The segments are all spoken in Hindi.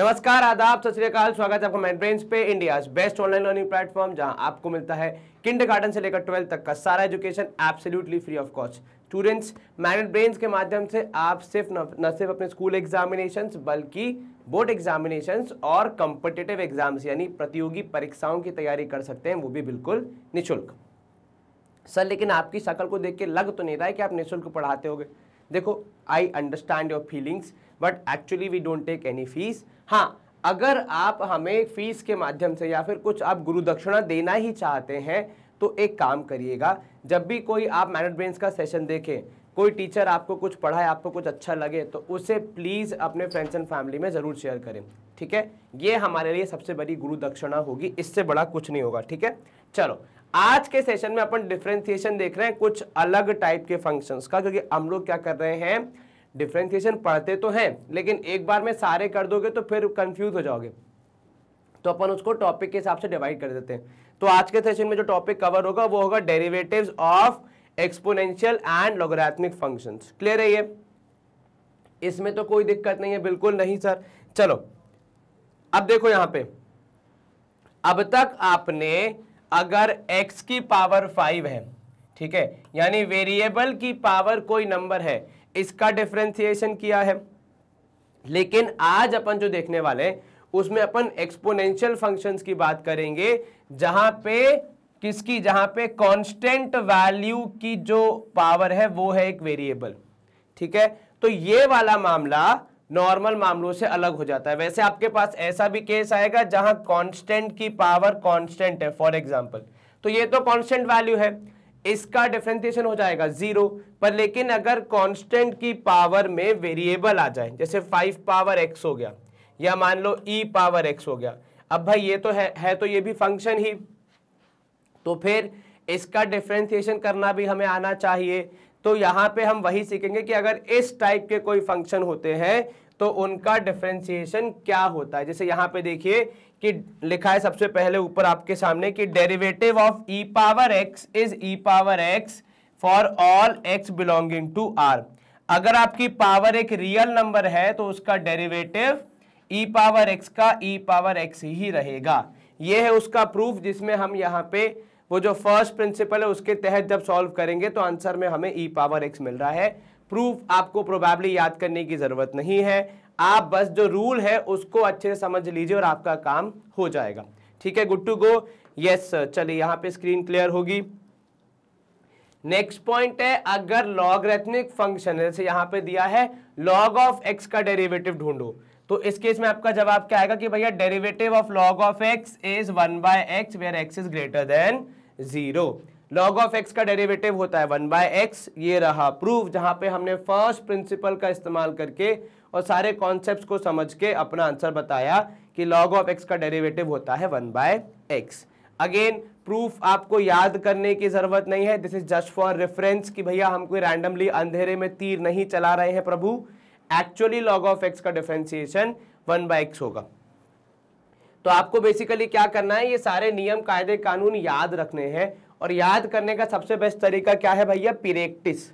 नमस्कार आदाब सत स्वागत है आपका माइंड ब्रेन पे India best online learning platform जहां आपको मिलता है किंड गार्डन से लेकर ट्वेल्थ तक का सारा education absolutely free of cost students Mind Brain के माध्यम से आप सिर्फ न सिर्फ अपने स्कूल एग्जामिनेशन बल्कि बोर्ड एग्जामिनेशन और कॉम्पिटेटिव एग्जाम्स यानी प्रतियोगी परीक्षाओं की तैयारी कर सकते हैं वो भी बिल्कुल निःशुल्क सर लेकिन आपकी शकल को देख के लग तो नहीं रहा है कि आप निःशुल्क पढ़ाते हो देखो I understand your feelings but actually we don't take any fees हाँ अगर आप हमें फीस के माध्यम से या फिर कुछ आप गुरु दक्षिणा देना ही चाहते हैं तो एक काम करिएगा जब भी कोई आप मैनेजमेंट्स का सेशन देखें कोई टीचर आपको कुछ पढ़ाए आपको कुछ अच्छा लगे तो उसे प्लीज़ अपने फ्रेंड्स एंड फैमिली में ज़रूर शेयर करें ठीक है ये हमारे लिए सबसे बड़ी गुरु दक्षिणा होगी इससे बड़ा कुछ नहीं होगा ठीक है चलो आज के सेशन में अपन डिफ्रेंसिएशन देख रहे हैं कुछ अलग टाइप के फंक्शंस का क्योंकि हम लोग क्या कर रहे हैं डिफ्रेंसिएशन पढ़ते तो हैं लेकिन एक बार में सारे कर दोगे तो फिर कंफ्यूज हो जाओगे तो अपन उसको टॉपिक के हिसाब से डिवाइड कर देते हैं तो आज के सेशन में जो टॉपिक कवर होगा वो होगा derivative of exponential and logarithmic function clear है ये इसमें तो कोई दिक्कत नहीं है बिल्कुल नहीं सर चलो अब देखो यहां पे अब तक आपने अगर x की पावर फाइव है ठीक है यानी वेरिएबल की पावर कोई नंबर है इसका डिफ्रेंसिएशन किया है लेकिन आज अपन जो देखने वाले उसमें अपन एक्सपोनेंशियल फंक्शंस की बात करेंगे जहां पे किसकी जहां पे कांस्टेंट वैल्यू की जो पावर है वो है एक वेरिएबल ठीक है तो ये वाला मामला नॉर्मल मामलों से अलग हो जाता है वैसे आपके पास ऐसा भी केस आएगा जहां कांस्टेंट की पावर कांस्टेंट है फॉर एग्जांपल तो ये तो कांस्टेंट वैल्यू है इसका डिफ्रेंसिएशन हो जाएगा जीरो पर लेकिन अगर कांस्टेंट की पावर में वेरिएबल आ जाए जैसे फाइव पावर एक्स हो गया या मान लो ई पावर एक्स हो गया अब भाई ये तो है है तो ये भी फंक्शन ही तो फिर इसका डिफ्रेंसिएशन करना भी हमें आना चाहिए तो यहां पे हम वही सीखेंगे कि अगर इस टाइप के कोई फंक्शन होते हैं तो उनका डिफ्रेंसिएशन क्या होता है जैसे यहां पे देखिए कि लिखा है सबसे पहले ऊपर आपके सामने कि derivative of e power x is e power x for all x belonging to R अगर आपकी पावर एक रियल नंबर है तो उसका डेरिवेटिव ई पावर एक्स का ई पावर एक्स ही रहेगा ये है उसका प्रूफ जिसमें हम यहाँ पे वो जो फर्स्ट प्रिंसिपल है उसके तहत जब सॉल्व करेंगे तो आंसर में हमें ई पावर एक्स मिल रहा है प्रूफ आपको प्रोबेबली याद करने की ज़रूरत नहीं है आप बस जो रूल है उसको अच्छे से समझ लीजिए और आपका काम हो जाएगा ठीक है good to go yes sir चलिए यहां पे स्क्रीन क्लियर होगी नेक्स्ट पॉइंट है अगर लॉगरेथमिक फंक्शन जैसे यहां पे दिया है लॉग ऑफ एक्स का डेरिवेटिव ढूंढो तो इस केस में आपका जवाब क्या आएगा कि भैया derivative of log of x is one by x where x is greater than zero log of x का डेरिवेटिव होता है वन बाय एक्स ये रहा प्रूफ जहाँ पे हमने फर्स्ट प्रिंसिपल का इस्तेमाल करके और सारे कॉन्सेप्ट को समझ के अपना आंसर बताया कि लॉग ऑफ एक्स का डेरिवेटिव होता है one by x again proof आपको याद करने की ज़रूरत नहीं है this is just for reference कि भैया हम कोई रैंडमली अंधेरे में तीर नहीं चला रहे हैं प्रभु एक्चुअली लॉग ऑफ एक्स का डिफ्रेंसिएशन वन बाय एक्स होगा तो आपको बेसिकली क्या करना है ये सारे नियम कायदे कानून याद रखने हैं और याद करने का सबसे बेस्ट तरीका क्या है भैया प्रैक्टिस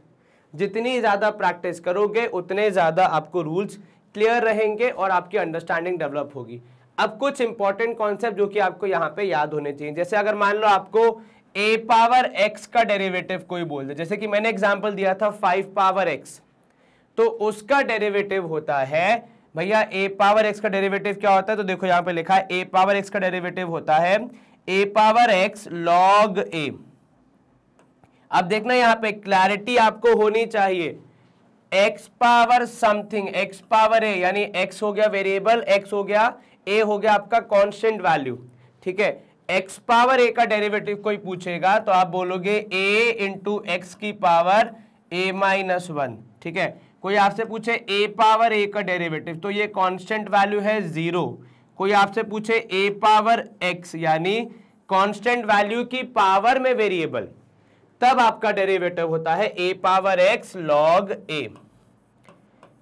जितनी ज़्यादा प्रैक्टिस करोगे उतने ज़्यादा आपको रूल्स क्लियर रहेंगे और आपकी अंडरस्टैंडिंग डेवलप होगी अब कुछ इंपॉर्टेंट कॉन्सेप्ट जो कि आपको यहाँ पे याद होने चाहिए जैसे अगर मान लो आपको ए पावर एक्स का डेरिवेटिव कोई बोल दे जैसे कि मैंने एग्जाम्पल दिया था फाइव पावर एक्स तो उसका डेरिवेटिव होता है भैया ए पावर एक्स का डेरिवेटिव क्या होता है तो देखो यहाँ पे लिखा है ए पावर एक्स का डेरेवेटिव होता है a power x log a अब देखना यहां पे क्लैरिटी आपको होनी चाहिए x power something x power a यानी एक्स हो गया वेरिएबल एक्स हो गया ए हो गया आपका कांस्टेंट वैल्यू ठीक है एक्स पावर ए का डेरिवेटिव कोई पूछेगा तो आप बोलोगे ए इंटू एक्स की पावर ए माइनस वन ठीक है कोई आपसे पूछे ए पावर ए का डेरिवेटिव तो ये कांस्टेंट वैल्यू है जीरो कोई आपसे पूछे ए पावर एक्स यानी कांस्टेंट वैल्यू की पावर में वेरिएबल तब आपका डेरिवेटिव होता है a power x log a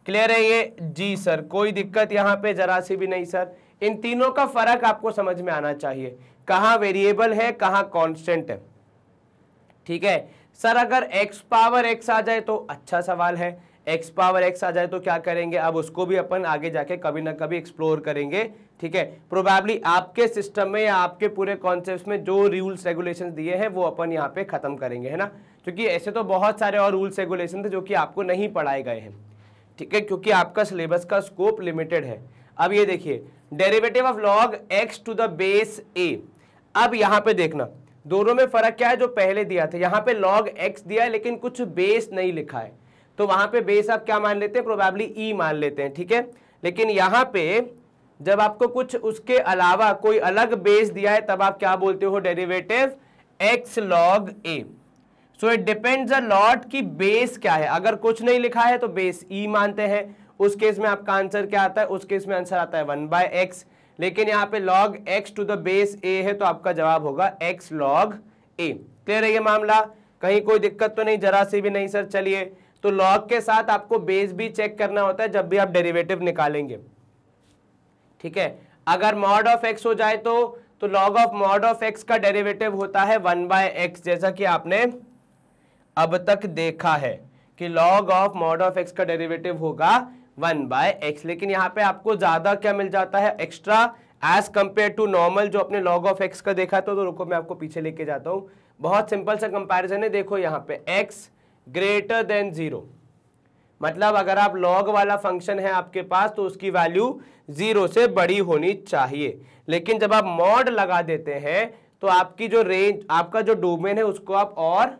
clear है ये जी सर कोई दिक्कत यहां पे जरा सी भी नहीं सर इन तीनों का फर्क आपको समझ में आना चाहिए कहां वेरिएबल है कहां कांस्टेंट है ठीक है सर अगर x पावर x आ जाए तो अच्छा सवाल है x पावर x आ जाए तो क्या करेंगे अब उसको भी अपन आगे जाके कभी ना कभी एक्सप्लोर करेंगे ठीक है प्रोबेबली आपके सिस्टम में या आपके पूरे कॉन्सेप्ट में जो रूल्स रेगुलेशन दिए हैं वो अपन यहाँ पे ख़त्म करेंगे है ना क्योंकि ऐसे तो बहुत सारे और रूल्स रेगुलेशन थे जो कि आपको नहीं पढ़ाए गए हैं ठीक है क्योंकि आपका सिलेबस का स्कोप लिमिटेड है अब ये देखिए derivative of log x to the base a अब यहाँ पे देखना दोनों में फर्क क्या है जो पहले दिया था यहाँ पे लॉग एक्स दिया है लेकिन कुछ बेस नहीं लिखा है तो वहां पे बेस आप क्या मान लेते हैं प्रोबेबली ई e मान लेते हैं ठीक है लेकिन यहाँ पे जब आपको कुछ उसके अलावा कोई अलग बेस दिया है तब आप क्या बोलते हो derivative x log a so it depends a lot की बेस क्या है अगर कुछ नहीं लिखा है तो बेस ई e मानते हैं उस केस में आपका आंसर क्या आता है उस केस में आंसर आता है वन बाय एक्स लेकिन यहाँ पे log x to the base a है तो आपका जवाब होगा एक्स लॉग ए क्लियर है ये मामला कहीं कोई दिक्कत तो नहीं जरा सी भी नहीं सर चलिए तो लॉग के साथ आपको बेस भी चेक करना होता है जब भी आप डेरिवेटिव निकालेंगे ठीक है अगर मॉड ऑफ एक्स हो जाए तो तो log of mod of x का डेरिवेटिव होता है वन बाय एक्स जैसा कि आपने अब तक देखा है कि log of mod of x का डेरिवेटिव होगा वन बाय एक्स लेकिन यहाँ पे आपको ज़्यादा क्या मिल जाता है extra as compare to normal जो अपने लॉग ऑफ एक्स का देखा था तो रुको मैं आपको पीछे लेके जाता हूँ बहुत सिंपल सा कंपेरिजन है देखो यहाँ पे एक्स ग्रेटर देन ज़ीरो मतलब अगर आप लॉग वाला फंक्शन है आपके पास तो उसकी वैल्यू जीरो से बड़ी होनी चाहिए लेकिन जब आप मॉड लगा देते हैं तो आपकी जो रेंज आपका जो डोमेन है उसको आप और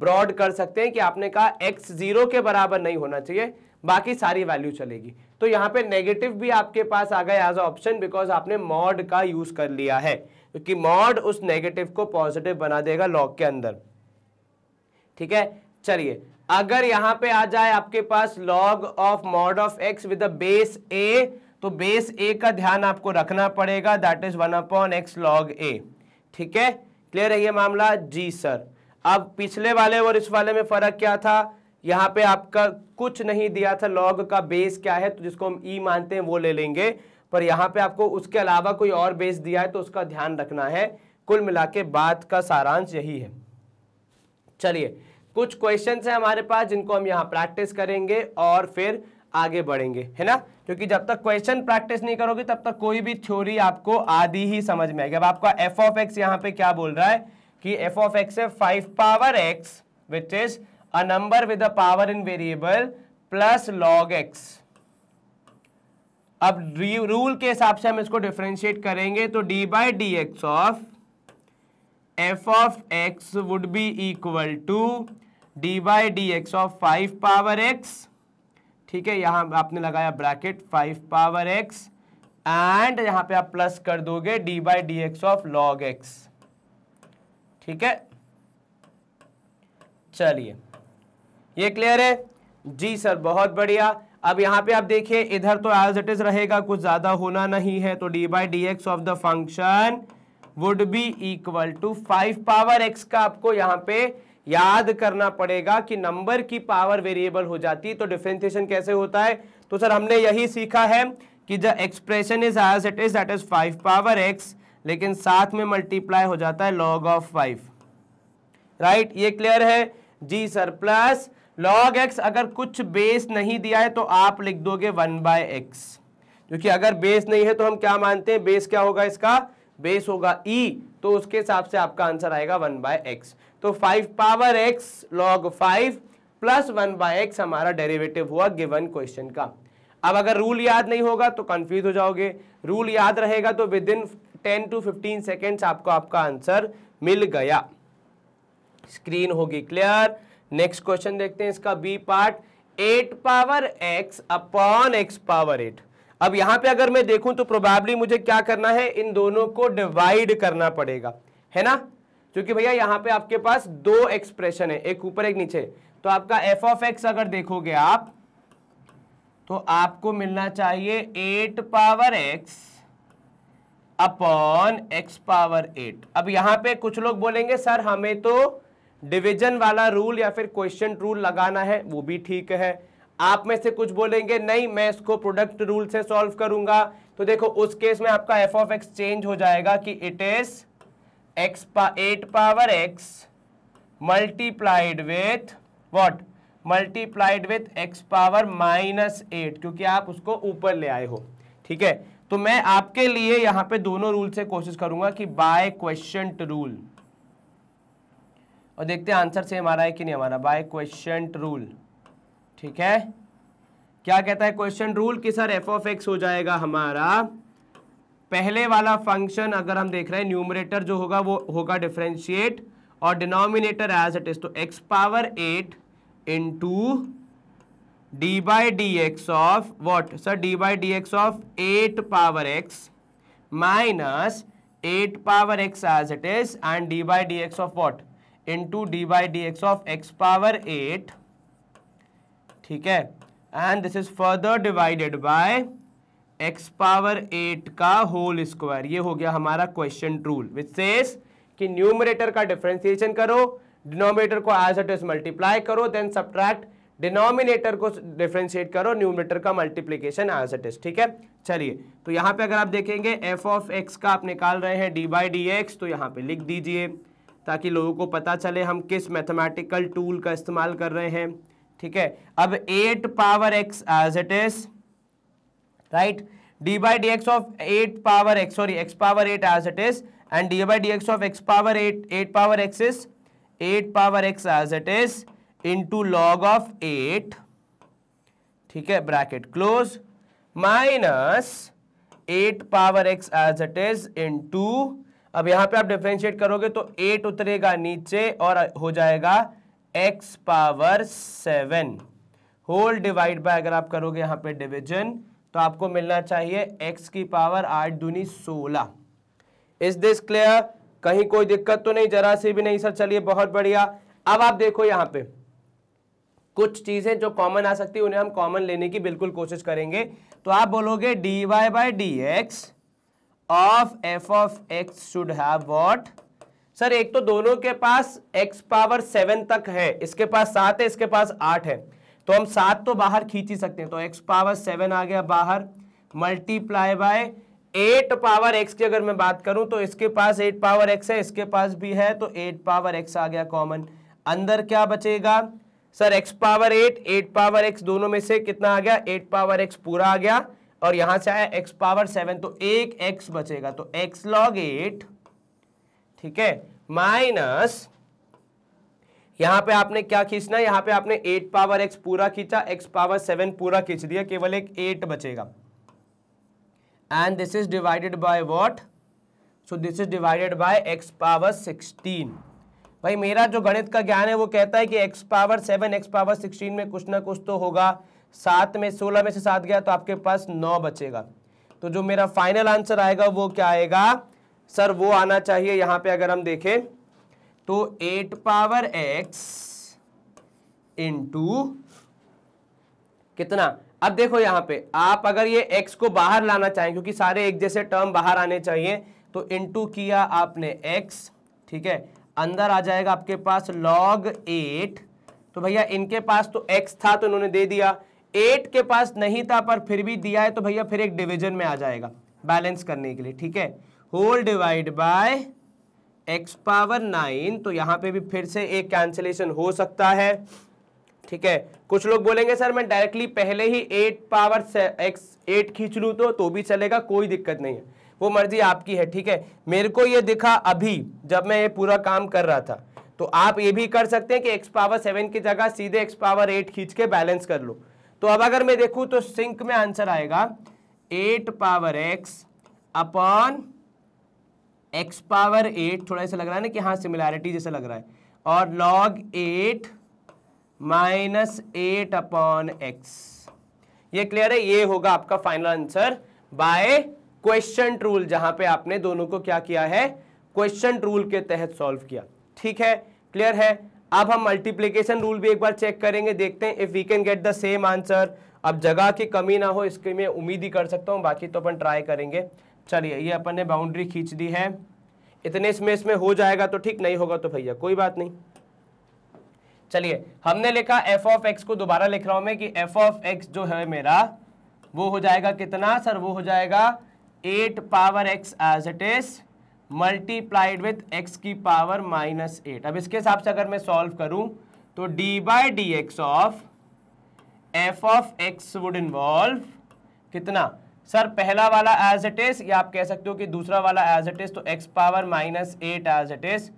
ब्रॉड कर सकते हैं कि आपने कहा एक्स जीरो के बराबर नहीं होना चाहिए बाकी सारी वैल्यू चलेगी तो यहाँ पे नेगेटिव भी आपके पास आ गया एज ऑप्शन बिकॉज आपने मॉड का यूज कर लिया है क्योंकि मॉड उस नेगेटिव को पॉजिटिव बना देगा लॉग के अंदर ठीक है चलिए अगर यहाँ पे आ जाए आपके पास log of mod of x with base a तो बेस ए का ध्यान आपको रखना पड़ेगा that is one upon x log a ठीक है क्लियर है ये मामला जी सर अब पिछले वाले और इस वाले में फर्क क्या था यहाँ पे आपका कुछ नहीं दिया था लॉग का बेस क्या है तो जिसको हम ई e मानते हैं वो ले लेंगे पर यहाँ पे आपको उसके अलावा कोई और बेस दिया है तो उसका ध्यान रखना है कुल मिला के बात का सारांश यही है चलिए कुछ क्वेश्चन है हमारे पास जिनको हम यहाँ प्रैक्टिस करेंगे और फिर आगे बढ़ेंगे है ना क्योंकि जब तक क्वेश्चन प्रैक्टिस नहीं करोगे तब तक कोई भी थ्योरी आपको आधी ही समझ में आएगी अब आपका एफ ऑफ एक्स यहाँ पे क्या बोल रहा है कि एफ ऑफ एक्स है five power x which is a number with a power in variable plus log x अब रूल के हिसाब से हम इसको डिफ्रेंशिएट करेंगे तो d by D x of f of x would be equal to D by D x of five power x ठीक है यहां आपने लगाया bracket five power x and यहाँ पे आप प्लस कर दोगे D by D x of log x ठीक है चलिए ये क्लियर है जी सर बहुत बढ़िया अब यहां पे आप देखिए इधर तो एज इट इज रहेगा कुछ ज़्यादा होना नहीं है तो d by D x of the function would be equal to five power x का आपको यहां पे याद करना पड़ेगा कि नंबर की पावर वेरिएबल हो जाती है तो डिफ्रेंसिएशन कैसे होता है तो सर हमने यही सीखा है कि जब expression is as it is that is five power x लेकिन साथ में मल्टीप्लाई हो जाता है लॉग ऑफ फाइव राइट ये क्लियर है जी सर प्लस लॉग एक्स अगर कुछ बेस नहीं दिया है तो आप लिख दोगे वन बाय एक्स क्योंकि अगर बेस नहीं है तो हम क्या मानते हैं बेस क्या होगा इसका बेस होगा ई e, तो उसके हिसाब से आपका आंसर आएगा वन बाय एक्स तो five power x log five plus one by x हमारा डेरिवेटिव हुआ गिवन क्वेश्चन का अब अगर रूल याद नहीं होगा तो कंफ्यूज हो जाओगे रूल याद रहेगा तो within ten to fifteen seconds आपको आपका आंसर मिल गया स्क्रीन होगी क्लियर नेक्स्ट क्वेश्चन देखते हैं इसका b part eight power x upon x power eight अब यहां पे अगर मैं देखूं तो प्रोबेबली मुझे क्या करना है इन दोनों को डिवाइड करना पड़ेगा है ना क्योंकि भैया यहाँ पे आपके पास दो एक्सप्रेशन है एक ऊपर एक नीचे तो आपका एफ ऑफ एक्स अगर देखोगे आप तो आपको मिलना चाहिए eight power x upon x power eight अब यहाँ पे कुछ लोग बोलेंगे सर हमें तो डिवीजन वाला रूल या फिर क्वेश्चन रूल लगाना है वो भी ठीक है आप में से कुछ बोलेंगे नहीं मैं इसको प्रोडक्ट रूल से सॉल्व करूंगा तो देखो उस केस में आपका एफ ऑफ एक्स चेंज हो जाएगा कि इट इज एक्स पा eight power x multiplied with what multiplied with x power minus eight क्योंकि आप उसको ऊपर ले आए हो ठीक है तो मैं आपके लिए यहां पे दोनों रूल से कोशिश करूंगा कि बाय क्वेश्चन रूल और देखते हैं आंसर सेम आ रहा है कि नहीं हमारा बाय क्वेश्चन रूल ठीक है क्या कहता है क्वेश्चन रूल कि सर एफ ऑफ एक्स हो जाएगा हमारा पहले वाला फंक्शन अगर हम देख रहे हैं न्यूमरेटर जो होगा वो होगा डिफ्रेंशिएट और डिनोमिनेटर एज इट इज तो x power eight into D by D x of what sir D by D x of eight power x minus eight power x as it is and D by D x of what into D by D x of X power eight ठीक है and this is further divided by x power eight का होल स्क्वायर ये हो गया हमारा क्वेश्चन रूल विच सेस कि न्यूमरेटर का डिफ्रेंसिएशन करो डिनोमिनेटर को एज एट इज मल्टीप्लाई करो देन सब्ट्रैक्ट डिनोमिनेटर को डिफ्रेंशिएट करो न्यूमरेटर का मल्टीप्लीकेशन एज एट इज ठीक है चलिए तो यहाँ पे अगर आप देखेंगे एफ ऑफ एक्स का आप निकाल रहे हैं डी बाई डी एक्स तो यहाँ पे लिख दीजिए ताकि लोगों को पता चले हम किस मैथमेटिकल टूल का इस्तेमाल कर रहे हैं ठीक है अब eight power x as it is right d by dx of 8 power x sorry x power 8 as it is and d by dx of x power 8 8 power x is 8 power x as it is into log of 8 ठीक है bracket close minus 8 power x as it is into अब यहां पे आप डिफ्रेंशिएट करोगे तो 8 उतरेगा नीचे और हो जाएगा x power 7 whole divide by अगर आप करोगे यहां पे डिवीजन तो आपको मिलना चाहिए एक्स की पावर आठ दूनी सोलह इज दिस क्लियर कहीं कोई दिक्कत तो नहीं जरा सी भी नहीं सर चलिए बहुत बढ़िया अब आप देखो यहां पे कुछ चीज़ें जो कॉमन आ सकती है उन्हें हम कॉमन लेने की बिल्कुल कोशिश करेंगे तो आप बोलोगे d Y by D x of f of x should have what sir एक तो दोनों के पास x पावर सेवन तक है इसके पास सात है इसके पास आठ है तो हम सात तो बाहर खींच ही सकते हैं तो एक्स पावर सेवन आ गया बाहर multiply by eight power x की अगर मैं बात करूं तो इसके पास एट पावर एक्स है इसके पास भी है तो एट पावर एक्स आ गया कॉमन अंदर क्या बचेगा sir x power eight eight power x दोनों में से कितना आ गया एट पावर एक्स पूरा आ गया और यहां से आया एक्स पावर सेवन तो एक एक्स बचेगा तो एक्स लॉग एट ठीक है माइनस यहाँ पे आपने क्या खींचना है यहाँ पे आपने एट पावर एक्स पूरा खींचा एक्स पावर सेवन पूरा खींच दिया केवल एक एट बचेगा and this is divided by what so this is divided by x power sixteen भाई मेरा जो गणित का ज्ञान है वो कहता है कि x power seven x power sixteen में कुछ ना कुछ तो होगा सात में सोलह में से सात गया तो आपके पास नौ बचेगा तो जो मेरा फाइनल आंसर आएगा वो क्या आएगा सर वो आना चाहिए यहाँ पे अगर हम देखें तो एट पावर एक्स इंटू कितना अब देखो यहां पे आप अगर ये एक्स को बाहर लाना चाहें क्योंकि सारे एक जैसे टर्म बाहर आने चाहिए तो इंटू किया आपने एक्स ठीक है अंदर आ जाएगा आपके पास लॉग एट तो भैया इनके पास तो एक्स था तो इन्होंने दे दिया एट के पास नहीं था पर फिर भी दिया है तो भैया फिर एक डिवीजन में आ जाएगा बैलेंस करने के लिए ठीक है whole divide by x power nine तो यहां पे भी फिर से एक कैंसिलेशन हो सकता है ठीक है कुछ लोग बोलेंगे सर मैं डायरेक्टली पहले ही एट पावर एक्स एट खींच लू तो तो भी चलेगा कोई दिक्कत नहीं है वो मर्जी आपकी है ठीक है मेरे को ये दिखा अभी जब मैं ये पूरा काम कर रहा था तो आप ये भी कर सकते हैं कि एक्स पावर सेवन की जगह सीधे एक्स पावर एट खींच के बैलेंस कर लो तो अब अगर मैं देखूं तो सिंक में आंसर आएगा eight power x upon x power eight थोड़ा ऐसा लग रहा है ना कि हाँ सिमिलैरिटी जैसा लग रहा है और log eight minus eight upon x ये क्लियर है ये होगा आपका final answer by question rule जहां पे आपने दोनों को क्या किया है क्वेश्चन रूल के तहत सॉल्व किया ठीक है क्लियर है अब हम मल्टीप्लीकेशन रूल भी एक बार चेक करेंगे देखते हैं if we can get the same answer अब जगह की कमी ना हो इसके मैं उम्मीद ही कर सकता हूं बाकी तो अपन ट्राई करेंगे चलिए ये अपन ने बाउंड्री खींच दी है इतने इसमें इसमें हो जाएगा तो ठीक नहीं होगा तो भैया कोई बात नहीं चलिए हमने लिखा एफ ऑफ एक्स को दोबारा लिख रहा हूं मैं कि एफ ऑफ एक्स जो है मेरा वो हो जाएगा कितना सर वो हो जाएगा eight power x as it is multiplied with x की पावर माइनस एट अब इसके हिसाब से अगर मैं सॉल्व करूं तो d by D x of f of x would involve कितना सर पहला वाला एज इट इज या आप कह सकते हो कि दूसरा वाला एज इट इज तो x power minus eight as it is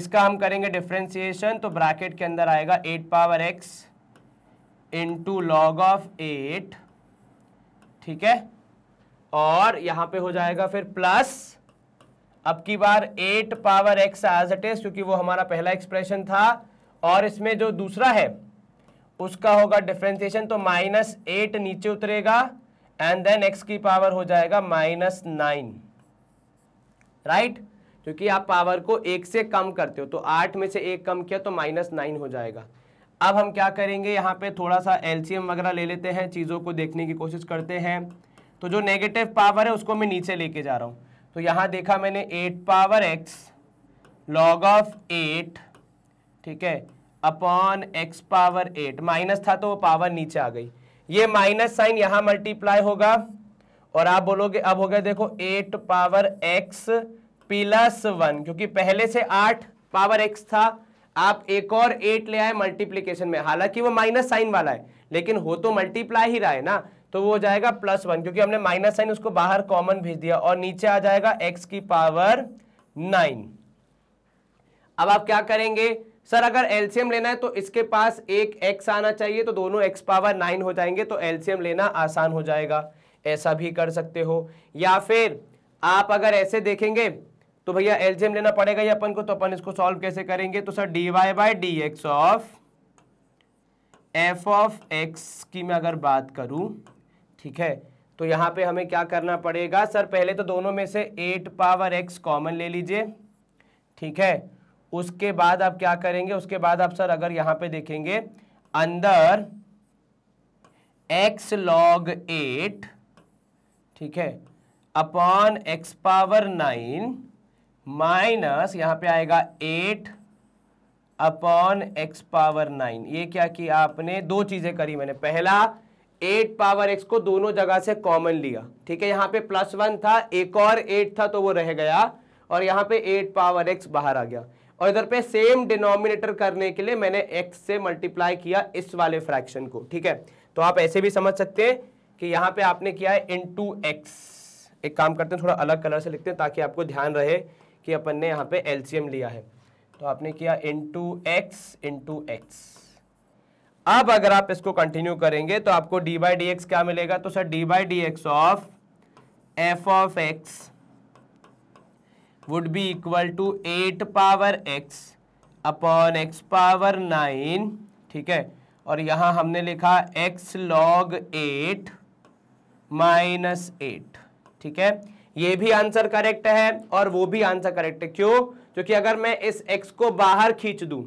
इसका हम करेंगे डिफ्रेंसिएशन तो ब्रैकेट के अंदर आएगा eight power x into log of eight ठीक है और यहाँ पे हो जाएगा फिर प्लस अब की बार eight power x as it is क्योंकि वो हमारा पहला एक्सप्रेशन था और इसमें जो दूसरा है उसका होगा डिफ्रेंसिएशन तो माइनस एट नीचे उतरेगा एंड देन एक्स की पावर हो जाएगा माइनस नाइन राइट क्योंकि आप पावर को एक से कम करते हो तो आठ में से एक कम किया तो माइनस नाइन हो जाएगा अब हम क्या करेंगे यहाँ पे थोड़ा सा एलसीएम वगैरह ले लेते हैं चीज़ों को देखने की कोशिश करते हैं तो जो नेगेटिव पावर है उसको मैं नीचे लेके जा रहा हूँ तो यहाँ देखा मैंने eight power x log of eight ठीक है upon x power eight minus था तो वो पावर नीचे आ गई ये माइनस साइन यहां मल्टीप्लाई होगा और आप बोलोगे अब हो गया देखो eight power x plus one क्योंकि पहले से आठ पावर एक्स था आप एक और एट ले आए मल्टीप्लीकेशन में हालांकि वो माइनस साइन वाला है लेकिन हो तो मल्टीप्लाई ही रहा है ना तो वो हो जाएगा प्लस वन क्योंकि हमने माइनस साइन उसको बाहर कॉमन भेज दिया और नीचे आ जाएगा एक्स की पावर नाइन अब आप क्या करेंगे सर अगर एल्शियम लेना है तो इसके पास एक एक्स आना चाहिए तो दोनों एक्स पावर नाइन हो जाएंगे तो एल्शियम लेना आसान हो जाएगा ऐसा भी कर सकते हो या फिर आप अगर ऐसे देखेंगे तो भैया एल्शियम लेना पड़ेगा ही अपन को तो अपन इसको सॉल्व कैसे करेंगे तो sir d Y by D x of f of x की मैं अगर बात करूं ठीक है तो यहाँ पे हमें क्या करना पड़ेगा सर पहले तो दोनों में से एट पावर एक्स कॉमन ले लीजिए ठीक है उसके बाद आप क्या करेंगे उसके बाद आप सर अगर यहां पे देखेंगे अंदर एक्स लॉग एट ठीक है upon x power nine minus यहां पे आएगा eight upon x power nine ये क्या किया आपने दो चीज़ें करी मैंने पहला एट पावर एक्स को दोनों जगह से कॉमन लिया ठीक है यहां पे प्लस वन था एक और एट था तो वो रह गया और यहां पे एट पावर एक्स बाहर आ गया और इधर पे सेम डिनोमिनेटर करने के लिए मैंने एक्स से मल्टीप्लाई किया इस वाले फ्रैक्शन को ठीक है तो आप ऐसे भी समझ सकते हैं कि यहाँ पे आपने किया है इन टू एक्स एक काम करते हैं थोड़ा अलग कलर से लिखते हैं ताकि आपको ध्यान रहे कि अपन ने यहाँ पे एलसीएम लिया है तो आपने किया into x into x अब अगर आप इसको कंटिन्यू करेंगे तो आपको डी बाई डी एक्स क्या मिलेगा तो sir D by D x of f of x would be equal to eight power x upon x power nine ठीक है और यहां हमने लिखा x log eight minus eight ठीक है ये भी आंसर करेक्ट है और वो भी आंसर करेक्ट है क्यों क्योंकि अगर मैं इस एक्स को बाहर खींच दू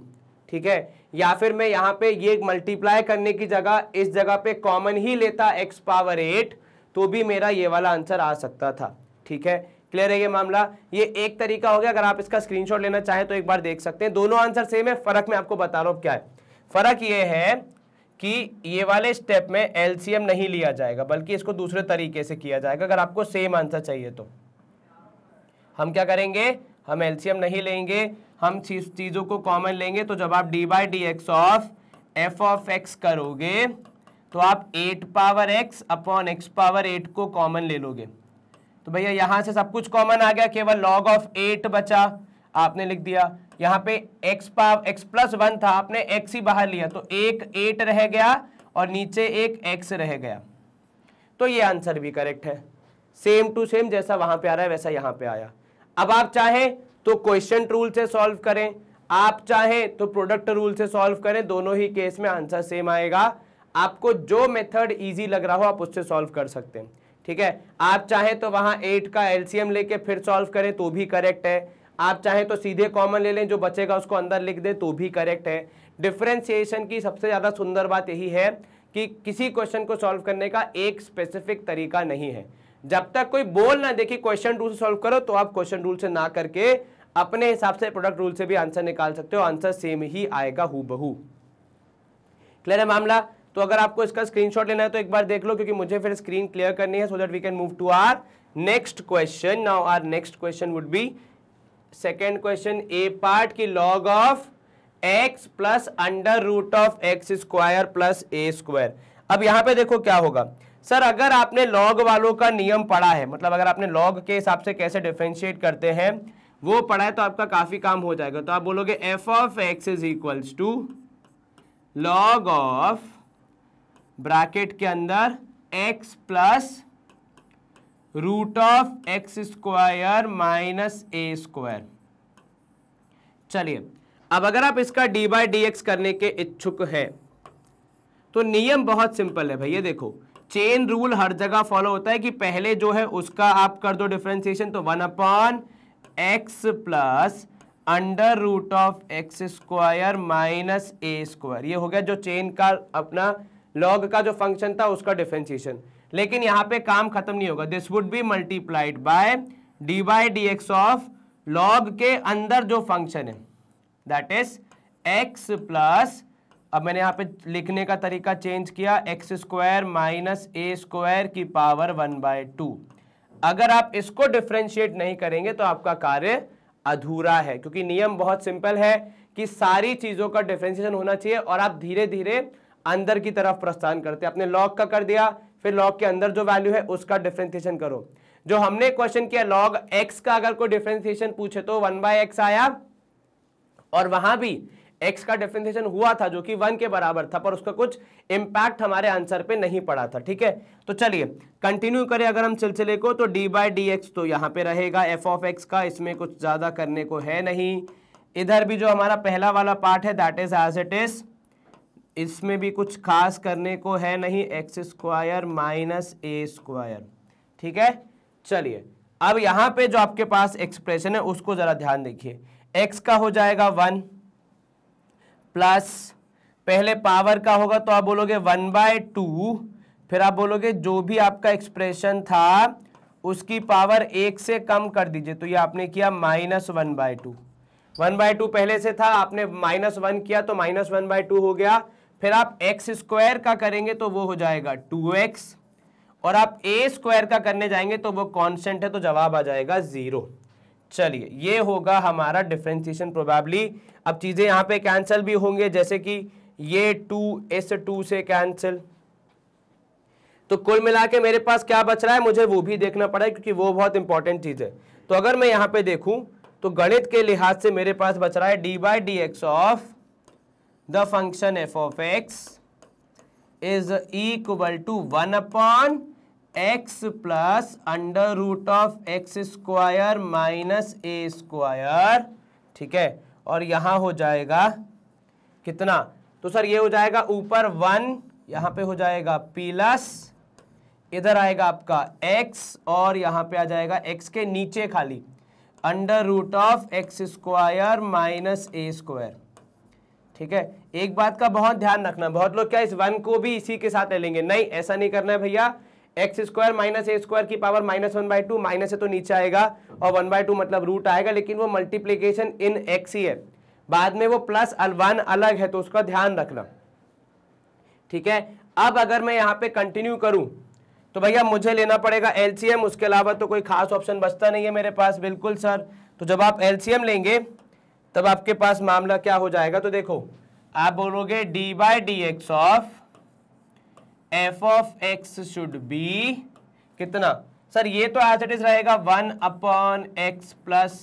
ठीक है या फिर मैं यहाँ पे ये मल्टीप्लाई करने की जगह इस जगह पे कॉमन ही लेता एक्स पावर एट तो भी मेरा ये वाला आंसर आ सकता था ठीक है क्लियर है ये मामला ये एक तरीका हो गया अगर आप इसका स्क्रीनशॉट लेना चाहें तो एक बार देख सकते हैं दोनों आंसर सेम है फर्क मैं आपको बता रहा हूँ क्या है फर्क ये है कि ये वाले स्टेप में एलसीएम नहीं लिया जाएगा बल्कि इसको दूसरे तरीके से किया जाएगा अगर आपको सेम आंसर चाहिए तो हम क्या करेंगे हम एलसीएम नहीं लेंगे हम चीज़ों को कॉमन लेंगे तो जब आप d by D x of f of x करोगे तो आप eight power x upon x power eight को कॉमन ले लोगे तो भैया यहां से सब कुछ कॉमन आ गया केवल लॉग ऑफ एट बचा आपने लिख दिया यहाँ पे x power x plus one था आपने x ही बाहर लिया तो एक एट रह गया और नीचे एक x रह गया तो ये आंसर भी करेक्ट है सेम टू सेम जैसा वहां पे आ रहा है वैसा यहां पे आया अब आप चाहें तो क्वेश्चन रूल से सॉल्व करें आप चाहें तो प्रोडक्ट रूल से सॉल्व करें दोनों ही केस में आंसर सेम आएगा आपको जो मेथड इजी लग रहा हो आप उससे सॉल्व कर सकते हैं ठीक है आप चाहें तो वहां एट का एलसीएम लेके फिर सॉल्व करें तो भी करेक्ट है आप चाहें तो सीधे कॉमन ले लें जो बचेगा उसको अंदर लिख दें तो भी करेक्ट है डिफ्रेंसिएशन की सबसे ज़्यादा सुंदर बात यही है कि किसी क्वेश्चन को सॉल्व करने का एक स्पेसिफिक तरीका नहीं है जब तक कोई बोल ना देखिए क्वेश्चन रूल से सॉल्व करो तो आप क्वेश्चन रूल से ना करके अपने हिसाब से प्रोडक्ट रूल से भी आंसर निकाल सकते हो आंसर सेम ही आएगा हु बहू क्लियर है मामला तो अगर आपको इसका स्क्रीनशॉट लेना है तो एक बार देख लो क्योंकि मुझे फिर स्क्रीन क्लियर करनी है so that we can move to our next question now our next question would be second question A part की log of x plus under root of x square plus a square अब यहाँ पे देखो क्या होगा सर अगर आपने लॉग वालों का नियम पढ़ा है मतलब अगर आपने लॉग के हिसाब से कैसे डिफ्रेंशिएट करते हैं वो पढ़ा है तो आपका काफ़ी काम हो जाएगा तो आप बोलोगे f of x is equals to log of bracket के अंदर x plus root of x square minus a square चलिए अब अगर आप इसका डी बाई डी एक्स करने के इच्छुक हैं तो नियम बहुत सिंपल है भैया देखो चेन रूल हर जगह फॉलो होता है कि पहले जो है उसका आप कर दो डिफ्रेंसिएशन तो one upon x plus under root of x square minus a square ये हो गया जो चेन का अपना लॉग का जो फंक्शन था उसका डिफ्रेंसिएशन लेकिन यहाँ पे काम खत्म नहीं होगा this would be multiplied by d by D x of log के अंदर जो फंक्शन है दैट इज एक्स प्लस अब मैंने यहाँ पे लिखने का तरीका चेंज किया x square minus a square की पावर वन बाय टू अगर आप इसको डिफ्रेंशिएट नहीं करेंगे तो आपका कार्य अधूरा है क्योंकि नियम बहुत सिंपल है कि सारी चीज़ों का डिफ्रेंशिएशन होना चाहिए और आप धीरे धीरे अंदर की तरफ प्रस्थान करते हैं लॉग का कर दिया फिर लॉग के अंदर जो वैल्यू है उसका डिफ्रेंसिएशन करो जो हमने क्वेश्चन किया लॉग एक्स का अगर कोई डिफ्रेंसिएशन पूछे तो वन बाय एक्स आया और वहां भी एक्स का डिफ्रेंसिएशन हुआ था जो कि वन के बराबर था पर उसका कुछ इम्पैक्ट हमारे आंसर पे नहीं पड़ा था ठीक है तो चलिए कंटिन्यू करें अगर हम सिलसिले को तो डी बाई डी एक्स तो यहाँ पे रहेगा एफ ऑफ एक्स का इसमें कुछ ज़्यादा करने को है नहीं इधर भी जो हमारा पहला वाला पार्ट है that is as it is इसमें भी कुछ खास करने को है नहीं x square minus a square ठीक है चलिए अब यहाँ पे जो आपके पास एक्सप्रेशन है उसको ज़रा ध्यान देखिए एक्स का हो जाएगा वन प्लस पहले पावर का होगा तो आप बोलोगे वन बाय टू फिर आप बोलोगे जो भी आपका एक्सप्रेशन था उसकी पावर एक से कम कर दीजिए तो ये आपने किया minus one by two one by two पहले से था आपने माइनस वन किया तो माइनस वन बाय टू हो गया फिर आप एक्स स्क्वायर का करेंगे तो वो हो जाएगा टू एक्स और आप ए स्क्वायर का करने जाएंगे तो वो कांस्टेंट है तो जवाब आ जाएगा ज़ीरो चलिए ये होगा हमारा डिफ्रेंसिएशन प्रोबेबली अब चीज़ें यहां पे कैंसिल भी होंगे जैसे कि ये टू एस टू से कैंसिल तो कुल मिला के मेरे पास क्या बच रहा है मुझे वो भी देखना पड़ा क्योंकि वो बहुत इंपॉर्टेंट चीज़ है तो अगर मैं यहां पे देखू तो गणित के लिहाज से मेरे पास बच रहा है d by D x of the function f of x is equal to one upon x plus under root of x square minus a square ठीक है और यहाँ हो जाएगा कितना तो सर ये हो जाएगा ऊपर वन यहाँ पे हो जाएगा प्लस इधर आएगा आपका x और यहाँ पे आ जाएगा x के नीचे खाली under root of x square minus a square ठीक है एक बात का बहुत ध्यान रखना बहुत लोग क्या इस वन को भी इसी के साथ ले लेंगे नहीं ऐसा नहीं करना है भैया x square minus a square की power minus one by two minus है तो नीचे आएगा और वन बाई टू मतलब रूट आएगा लेकिन वो मल्टीप्लीकेशन इन एक्स ही है बाद में वो प्लस वन अलग है तो उसका ध्यान रखना ठीक है अब अगर मैं यहाँ पे कंटिन्यू करूँ तो भैया मुझे लेना पड़ेगा एलसीएम उसके अलावा तो कोई खास ऑप्शन बचता नहीं है मेरे पास बिल्कुल सर तो जब आप एलसीएम लेंगे तब आपके पास मामला क्या हो जाएगा तो देखो आप बोलोगे d by D x of f of x should be कितना सर ये तो एज इट इज रहेगा one upon x plus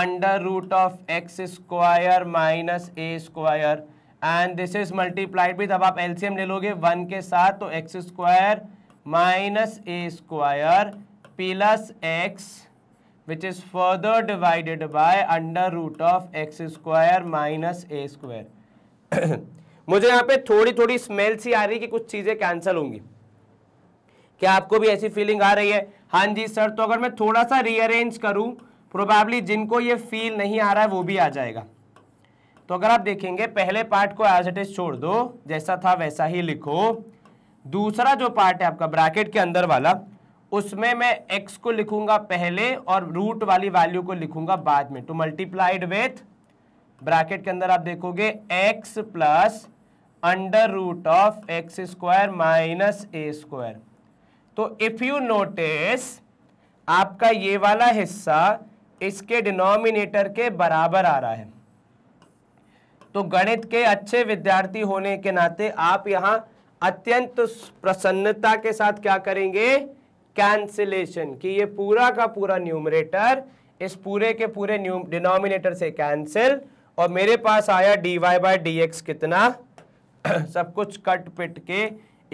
under root of x square minus a square and this is multiplied भी जब आप एलसीएम ले लोगे वन के साथ तो x square minus a square plus x which is further divided by under root of x square minus a square मुझे यहाँ पे थोड़ी थोड़ी स्मेल सी आ रही है कि कुछ चीज़ें कैंसिल होंगी क्या आपको भी ऐसी फीलिंग आ रही है हाँ जी सर तो अगर मैं थोड़ा सा रीअरेंज करूं प्रोबेबली जिनको ये फील नहीं आ रहा है वो भी आ जाएगा तो अगर आप देखेंगे पहले पार्ट को एज इट इज छोड़ दो जैसा था वैसा ही लिखो दूसरा जो पार्ट है आपका ब्रैकेट के अंदर वाला उसमें मैं x को लिखूंगा पहले और रूट वाली वैल्यू को लिखूंगा बाद में तो मल्टीप्लाइड विथ ब्रैकेट के अंदर आप देखोगे x plus under root of x square minus a square तो इफ़ यू नोटिस आपका ये वाला हिस्सा इसके डिनोमिनेटर के बराबर आ रहा है तो गणित के अच्छे विद्यार्थी होने के नाते आप यहां अत्यंत प्रसन्नता के साथ क्या करेंगे कैंसिलेशन कि ये पूरा का पूरा न्यूमरेटर इस पूरे के पूरे डिनोमिनेटर से कैंसिल और मेरे पास आया d Y by D x कितना सब कुछ कट पिट के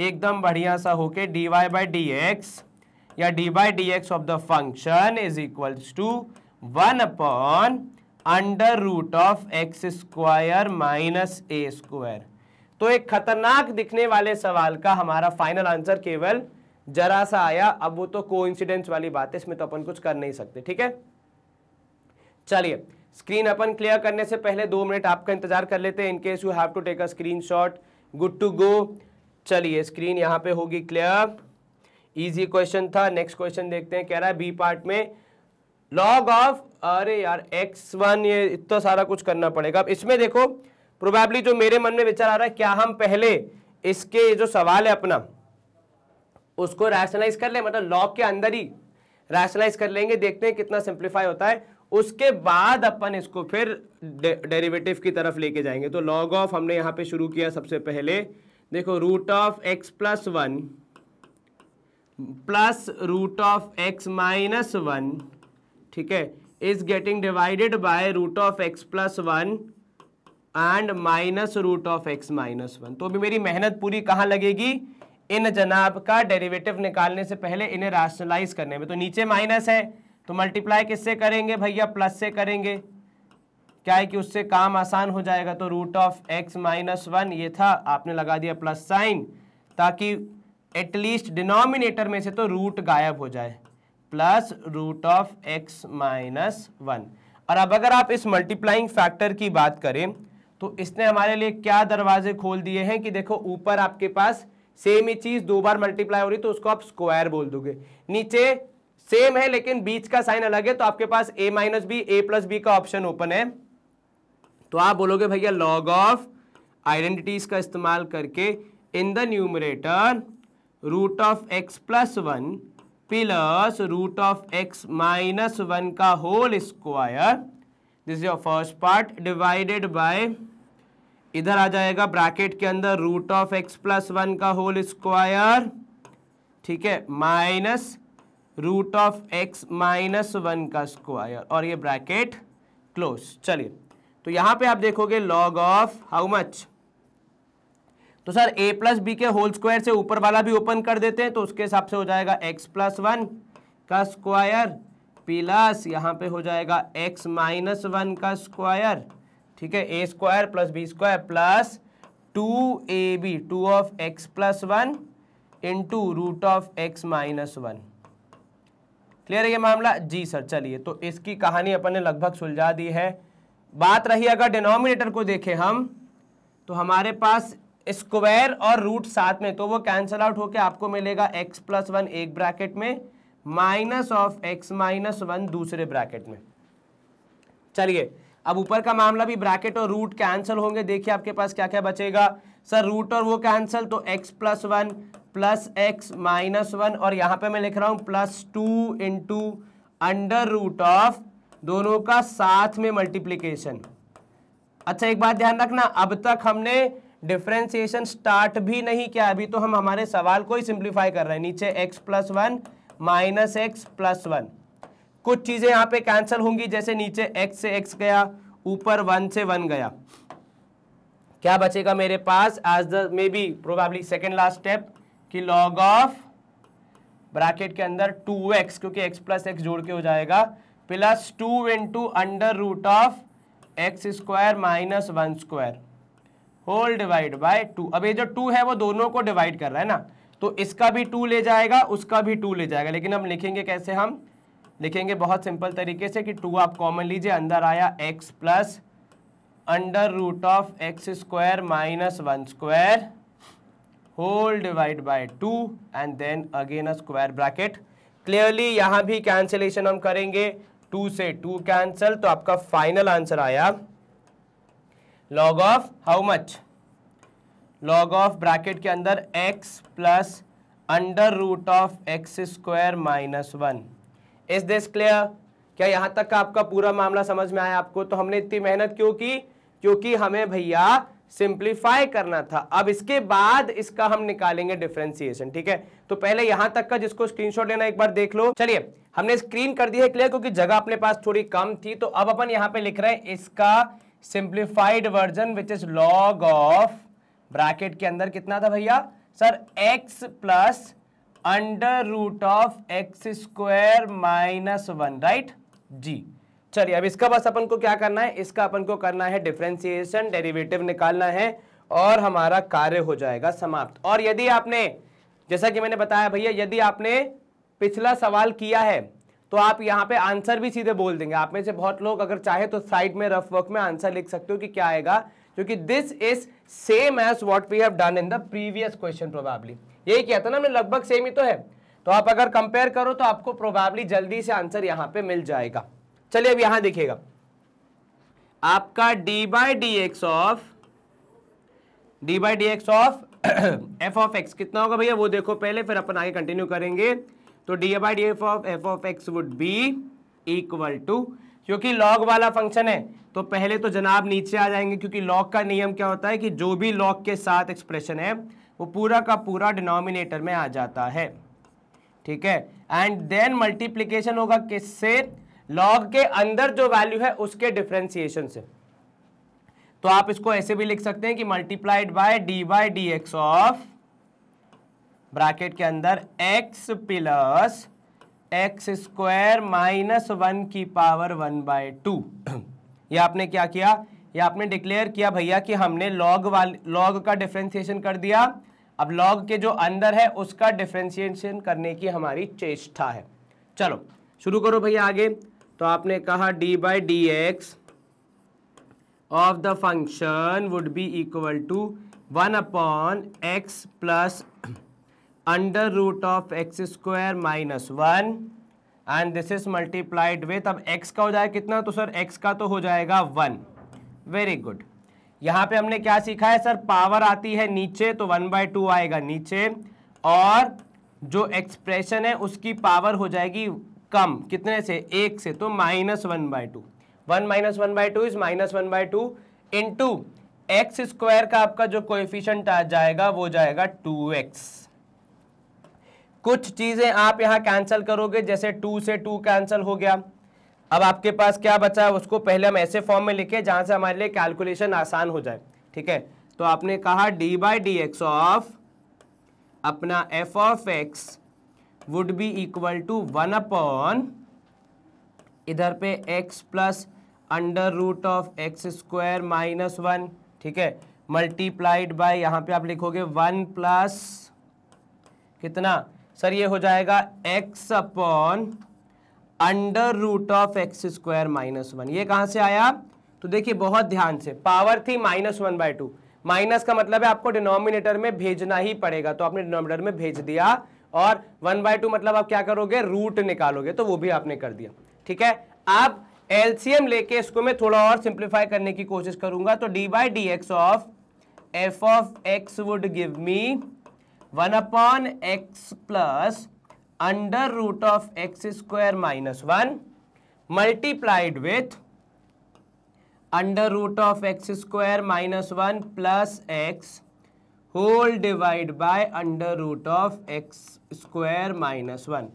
एकदम बढ़िया सा होके d Y by D x या d by D x of the function is equals to one upon under root of x square minus a square तो एक खतरनाक दिखने वाले सवाल का हमारा फाइनल आंसर केवल जरा सा आया अब वो तो कोइंसिडेंस वाली बात है इसमें तो अपन कुछ कर नहीं सकते ठीक है चलिए स्क्रीन अपन क्लियर करने से पहले दो मिनट आपका इंतजार कर लेते हैं in case you have to take a screen shot good to go चलिए स्क्रीन यहां पे होगी क्लियर इजी क्वेश्चन था नेक्स्ट क्वेश्चन देखते हैं कह रहा है बी पार्ट में लॉग ऑफ अरे यार एक्स वन ये इतना सारा कुछ करना पड़ेगा अब इसमें देखो प्रोबेबली जो मेरे मन में विचार आ रहा है क्या हम पहले इसके जो सवाल है अपना उसको रैशनलाइज कर ले मतलब लॉग के अंदर ही रैशनलाइज कर लेंगे देखते हैं कितना सिंप्लीफाई होता है उसके बाद अपन इसको फिर डेरिवेटिव की तरफ लेके जाएंगे तो लॉग ऑफ हमने यहां पे शुरू किया सबसे पहले देखो root of x plus one plus root of x minus one ठीक है is getting divided by root of x plus one and minus root of x minus one तो अभी मेरी मेहनत पूरी कहां लगेगी इन जनाब का डेरिवेटिव निकालने से पहले इन्हें राशनलाइज करने में तो नीचे माइनस है तो मल्टीप्लाई किससे करेंगे भैया प्लस से करेंगे क्या है कि उससे काम आसान हो जाएगा तो root of x minus one ये था आपने लगा दिया प्लस साइन ताकि एटलीस्ट डिनोमिनेटर में से तो रूट गायब हो जाए plus root of x minus one और अब अगर आप इस मल्टीप्लाइंग फैक्टर की बात करें तो इसने हमारे लिए क्या दरवाजे खोल दिए हैं कि देखो ऊपर आपके पास सेम ही चीज दो बार मल्टीप्लाई हो रही तो उसको आप स्क्वायर बोल दोगे नीचे सेम है लेकिन बीच का साइन अलग है तो आपके पास a minus b a plus b का ऑप्शन ओपन है तो आप बोलोगे भैया लॉग ऑफ आइडेंटिटीज का इस्तेमाल करके in the numerator root of x plus one plus root of x minus one का whole square this is your first part divided by इधर आ जाएगा ब्रैकेट के अंदर root of x plus one का होल स्क्वायर ठीक है minus root of x minus one का स्क्वायर और ये ब्रैकेट क्लोज चलिए तो यहां पे आप देखोगे लॉग ऑफ हाउ मच तो सर ए प्लस बी के होल स्क्वायर से ऊपर वाला भी ओपन कर देते हैं तो उसके हिसाब से हो जाएगा एक्स प्लस वन का स्क्वायर प्लस यहां पे हो जाएगा एक्स माइनस वन का स्क्वायर ठीक है a square plus b square plus two a b two of x plus one into root of x minus one clear है ये मामला जी सर चलिए तो इसकी कहानी अपन ने लगभग सुलझा दी है बात रही अगर डिनोमिनेटर को देखें हम तो हमारे पास स्क्वायर और रूट साथ में तो वो कैंसल आउट होकर आपको मिलेगा एक्स प्लस वन एक ब्रैकेट में minus of x minus one दूसरे ब्रैकेट में चलिए अब ऊपर का मामला भी ब्रैकेट और रूट कैंसिल होंगे देखिए आपके पास क्या क्या बचेगा सर रूट और वो कैंसिल तो x plus one plus x minus one और यहाँ पे मैं लिख रहा हूँ plus two into under root of दोनों का साथ में मल्टीप्लीकेशन अच्छा एक बात ध्यान रखना अब तक हमने डिफ्रेंसिएशन स्टार्ट भी नहीं किया अभी तो हम हमारे सवाल को ही सिंप्लीफाई कर रहे हैं नीचे x plus one minus x plus one कुछ चीज़ें यहां पे कैंसिल होंगी जैसे नीचे एक्स से एक्स गया ऊपर वन से वन गया क्या बचेगा मेरे पास as the maybe probably second last step कि लॉग ऑफ ब्रैकेट के अंदर टू एक्स क्योंकि एक्स प्लस एक्स जोड़ के हो जाएगा plus two two under root of x square minus one square whole divide by two अब ये जो टू है वो दोनों को डिवाइड कर रहा है ना तो इसका भी टू ले जाएगा उसका भी टू ले जाएगा लेकिन हम लिखेंगे कैसे हम लिखेंगे बहुत सिंपल तरीके से कि टू आप कॉमन लीजिए अंदर आया x plus under root of x square minus one square whole divide by two and then again a square bracket clearly यहां भी कैंसिलेशन हम करेंगे टू से टू कैंसल तो आपका फाइनल आंसर आया log of how much log of bracket के अंदर x plus under root of x square minus one is this clear क्या यहां तक का आपका पूरा मामला समझ में आया आपको तो हमने इतनी मेहनत क्यों की क्योंकि हमें भैया सिंप्लीफाई करना था अब इसके बाद इसका हम निकालेंगे डिफ्रेंसिएशन ठीक है तो पहले यहां तक का जिसको स्क्रीनशॉट लेना एक बार देख लो चलिए हमने स्क्रीन कर दी है क्लियर क्योंकि जगह अपने पास थोड़ी कम थी तो अब अपन यहां पे लिख रहे हैं इसका simplified version which is log of bracket के अंदर कितना था भैया sir x plus under root of x square minus one right जी चलिए अब इसका बस अपन को क्या करना है इसका अपन को करना है डिफ्रेंसिएशन डेरिवेटिव निकालना है और हमारा कार्य हो जाएगा समाप्त और यदि आपने जैसा कि मैंने बताया भैया यदि आपने पिछला सवाल किया है तो आप यहाँ पे आंसर भी सीधे बोल देंगे आप में से बहुत लोग अगर चाहे तो साइड में रफ वर्क में आंसर लिख सकते हो कि क्या आएगा क्योंकि this is same as what we have done in the previous question probably यही किया था ना हमने लगभग सेम ही तो है तो आप अगर कंपेयर करो तो आपको प्रोबेबली जल्दी से आंसर यहां पे मिल जाएगा चलिए अब यहां देखिएगा आपका d by D x of d by D x of f of x कितना होगा भैया वो देखो पहले फिर अपन आगे कंटिन्यू करेंगे तो d by d f of f of x would be equal to क्योंकि लॉग वाला फंक्शन है तो पहले तो जनाब नीचे आ जाएंगे क्योंकि लॉग का नियम क्या होता है कि जो भी लॉग के साथ एक्सप्रेशन है वो पूरा का पूरा डिनोमिनेटर में आ जाता है ठीक है एंड देन मल्टीप्लीकेशन होगा किससे लॉग के अंदर जो वैल्यू है उसके डिफ्रेंसिएशन से तो आप इसको ऐसे भी लिख सकते हैं कि multiplied by d by D x of bracket के अंदर x plus x square minus one की पावर वन बाय टू ये आपने क्या किया या आपने डिक्लेयर किया भैया कि हमने लॉग वाल लॉग का डिफ्रेंसिएशन कर दिया अब लॉग के जो अंदर है उसका डिफ्रेंसिएशन करने की हमारी चेष्टा है चलो शुरू करो भैया आगे तो आपने कहा d by D x of the function would be equal to one upon x plus under root of x square minus one and this is multiplied with अब एक्स का हो जाए कितना तो सर एक्स का तो हो जाएगा वन वेरी गुड यहां पे हमने क्या सीखा है सर पावर आती है नीचे तो वन बाय टू आएगा नीचे और जो एक्सप्रेशन है उसकी पावर हो जाएगी कम कितने से एक से तो minus one by two one minus one by two is minus one by two into x square का आपका जो कोएफिशिएंट आ जाएगा वो जाएगा टू एक्स कुछ चीज़ें आप यहां कैंसिल करोगे जैसे टू से टू कैंसिल हो गया अब आपके पास क्या बचा है उसको पहले हम ऐसे फॉर्म में लिखे जहां से हमारे लिए कैलकुलेशन आसान हो जाए ठीक है तो आपने कहा d by D x of अपना f of x would be equal to one upon इधर पे x plus under root of x square minus one ठीक है मल्टीप्लाइड बाय यहां पे आप लिखोगे वन प्लस कितना सर ये हो जाएगा x upon under root of x square minus one ये कहां से आया तो देखिए बहुत ध्यान से पावर थी minus one by two minus का मतलब है आपको डिनोमिनेटर में भेजना ही पड़ेगा तो आपने डिनोमिनेटर में भेज दिया और वन बाय टू मतलब आप क्या करोगे रूट निकालोगे तो वो भी आपने कर दिया ठीक है आप एलसीएम लेके इसको मैं थोड़ा और सिंप्लीफाई करने की कोशिश करूंगा तो d by D x of f of x would give me one upon x plus under root of x square minus one multiplied with under root of x square minus one plus x whole divide by under root of x square minus one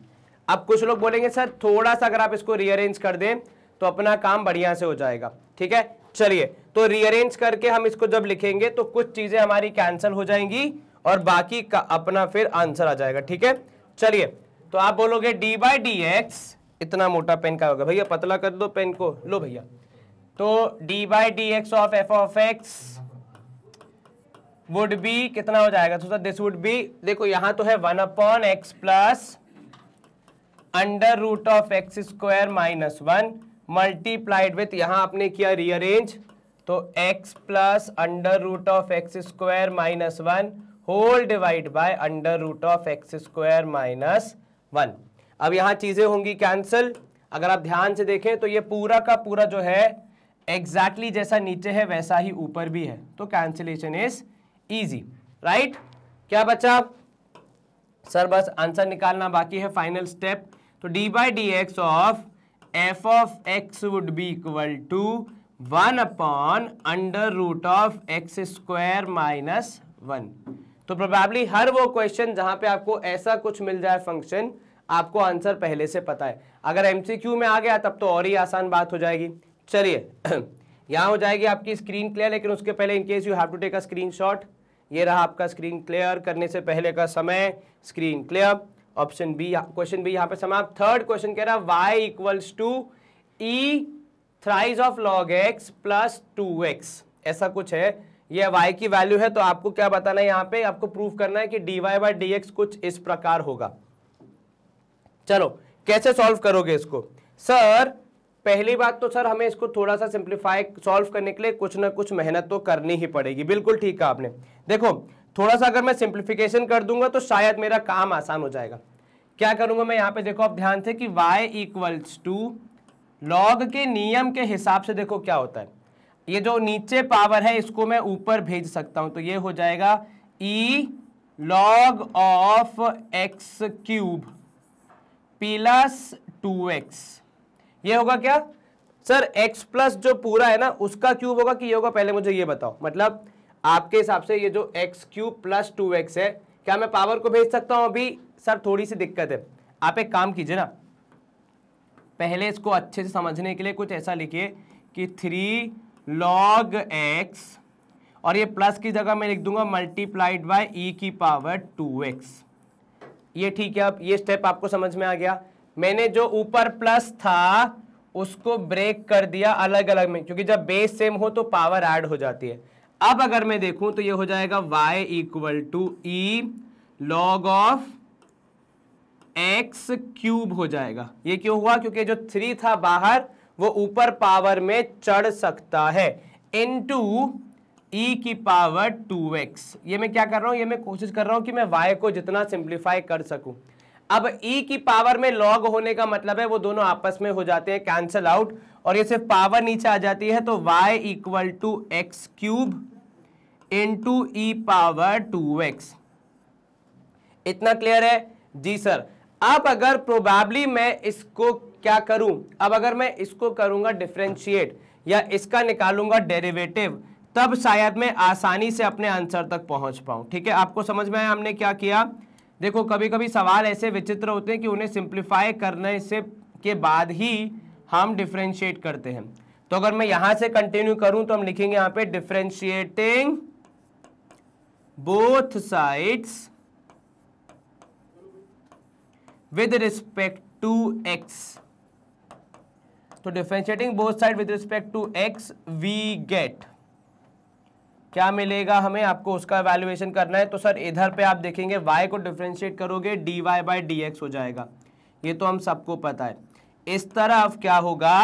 अब कुछ लोग बोलेंगे सर थोड़ा सा अगर आप इसको रीअरेंज कर दें तो अपना काम बढ़िया से हो जाएगा ठीक है चलिए तो रीअरेंज करके हम इसको जब लिखेंगे तो कुछ चीज़ें हमारी कैंसिल हो जाएंगी और बाकी का अपना फिर आंसर आ जाएगा ठीक है चलिए तो आप बोलोगे डी बाई डी एक्स इतना मोटा पेन का होगा भैया पतला कर दो पेन को लो भैया तो d by D x of f of x would be कितना हो जाएगा तो दिस वुड बी देखो यहां तो है one upon x plus under root of x square minus one multiplied with यहां आपने किया रीअरेंज तो x plus under root of x square minus one whole divide by under root of x square minus one अब यहां चीज़ें होंगी कैंसिल अगर आप ध्यान से देखें तो ये पूरा का पूरा जो है एग्जैक्टली exactly जैसा नीचे है वैसा ही ऊपर भी है तो कैंसिलेशन इज इजी राइट क्या बच्चा सर बस आंसर निकालना बाकी है फाइनल स्टेप तो d by D x of f of x would be equal to one upon under root of x square minus one तो प्रोबेबली हर वो क्वेश्चन जहां पे आपको ऐसा कुछ मिल जाए फंक्शन आपको आंसर पहले से पता है अगर एमसीक्यू में आ गया तब तो और ही आसान बात हो जाएगी चलिए यहां हो जाएगी आपकी स्क्रीन क्लियर लेकिन उसके पहले in case you have to take a screen screenshot ये रहा आपका स्क्रीन क्लियर करने से पहले का समय screen clear option B question B यहाँ पे समाप्त थर्ड क्वेश्चन कह रहा है y equals to e thrice of log x plus two x ऐसा कुछ है ये वाई की वैल्यू है तो आपको क्या बताना है यहाँ पे आपको प्रूफ करना है कि dy वाई बाई कुछ इस प्रकार होगा चलो कैसे सॉल्व करोगे इसको सर पहली बात तो सर हमें इसको थोड़ा सा सिंप्लीफाई सॉल्व करने के लिए कुछ ना कुछ मेहनत तो करनी ही पड़ेगी बिल्कुल ठीक है आपने देखो थोड़ा सा अगर मैं सिंप्लीफिकेशन कर दूंगा तो शायद मेरा काम आसान हो जाएगा क्या करूंगा मैं यहाँ पे देखो आप ध्यान से कि y इक्वल्स टू लॉग के नियम के हिसाब से देखो क्या होता है ये जो नीचे पावर है इसको मैं ऊपर भेज सकता हूं तो ये हो जाएगा e log of x cube plus two x ये होगा क्या सर x प्लस जो पूरा है ना उसका क्यूब होगा कि ये होगा पहले मुझे ये बताओ मतलब आपके हिसाब से ये जो x cube plus two x है क्या मैं पावर को भेज सकता हूं अभी सर थोड़ी सी दिक्कत है आप एक काम कीजिए ना पहले इसको अच्छे से समझने के लिए कुछ ऐसा लिखिए कि थ्री लॉग एक्स और ये प्लस की जगह मैं लिख दूंगा मल्टीप्लाइड बाय e की पावर टू एक्स ये ठीक है अब ये स्टेप आपको समझ में आ गया मैंने जो ऊपर प्लस था उसको ब्रेक कर दिया अलग अलग में क्योंकि जब बेस सेम हो तो पावर ऐड हो जाती है अब अगर मैं देखूं तो ये हो जाएगा y equal to e log of x cube हो जाएगा ये क्यों हुआ क्योंकि जो थ्री था बाहर वो ऊपर पावर में चढ़ सकता है इन टू e की पावर टू एक्स ये मैं क्या कर रहा हूँ ये मैं कोशिश कर रहा हूँ कि मैं वाई को जितना सिंप्लीफाई कर सकूँ अब ई e की पावर में लॉग होने का मतलब है वो दोनों आपस में हो जाते हैं कैंसल आउट और ये सिर्फ पावर नीचे आ जाती है तो y equal to x cube to e power two x इतना क्लियर है जी सर अब अगर प्रोबेबली मैं इसको क्या करूं अब अगर मैं इसको करूंगा डिफ्रेंशिएट या इसका निकालूंगा डेरिवेटिव तब शायद मैं आसानी से अपने आंसर तक पहुंच पाऊं ठीक है आपको समझ में आया हमने क्या किया देखो कभी कभी सवाल ऐसे विचित्र होते हैं कि उन्हें सिंप्लीफाई करने से के बाद ही हम डिफ्रेंशिएट करते हैं तो अगर मैं यहां से कंटिन्यू करूं तो हम लिखेंगे यहां पे differentiating both sides with respect to x तो differentiating both side with respect to x we get क्या मिलेगा हमें आपको उसका वैल्यूएशन करना है तो सर इधर पे आप देखेंगे y को डिफ्रेंशिएट करोगे dy वाई बाई डी हो जाएगा ये तो हम सबको पता है इस तरफ क्या होगा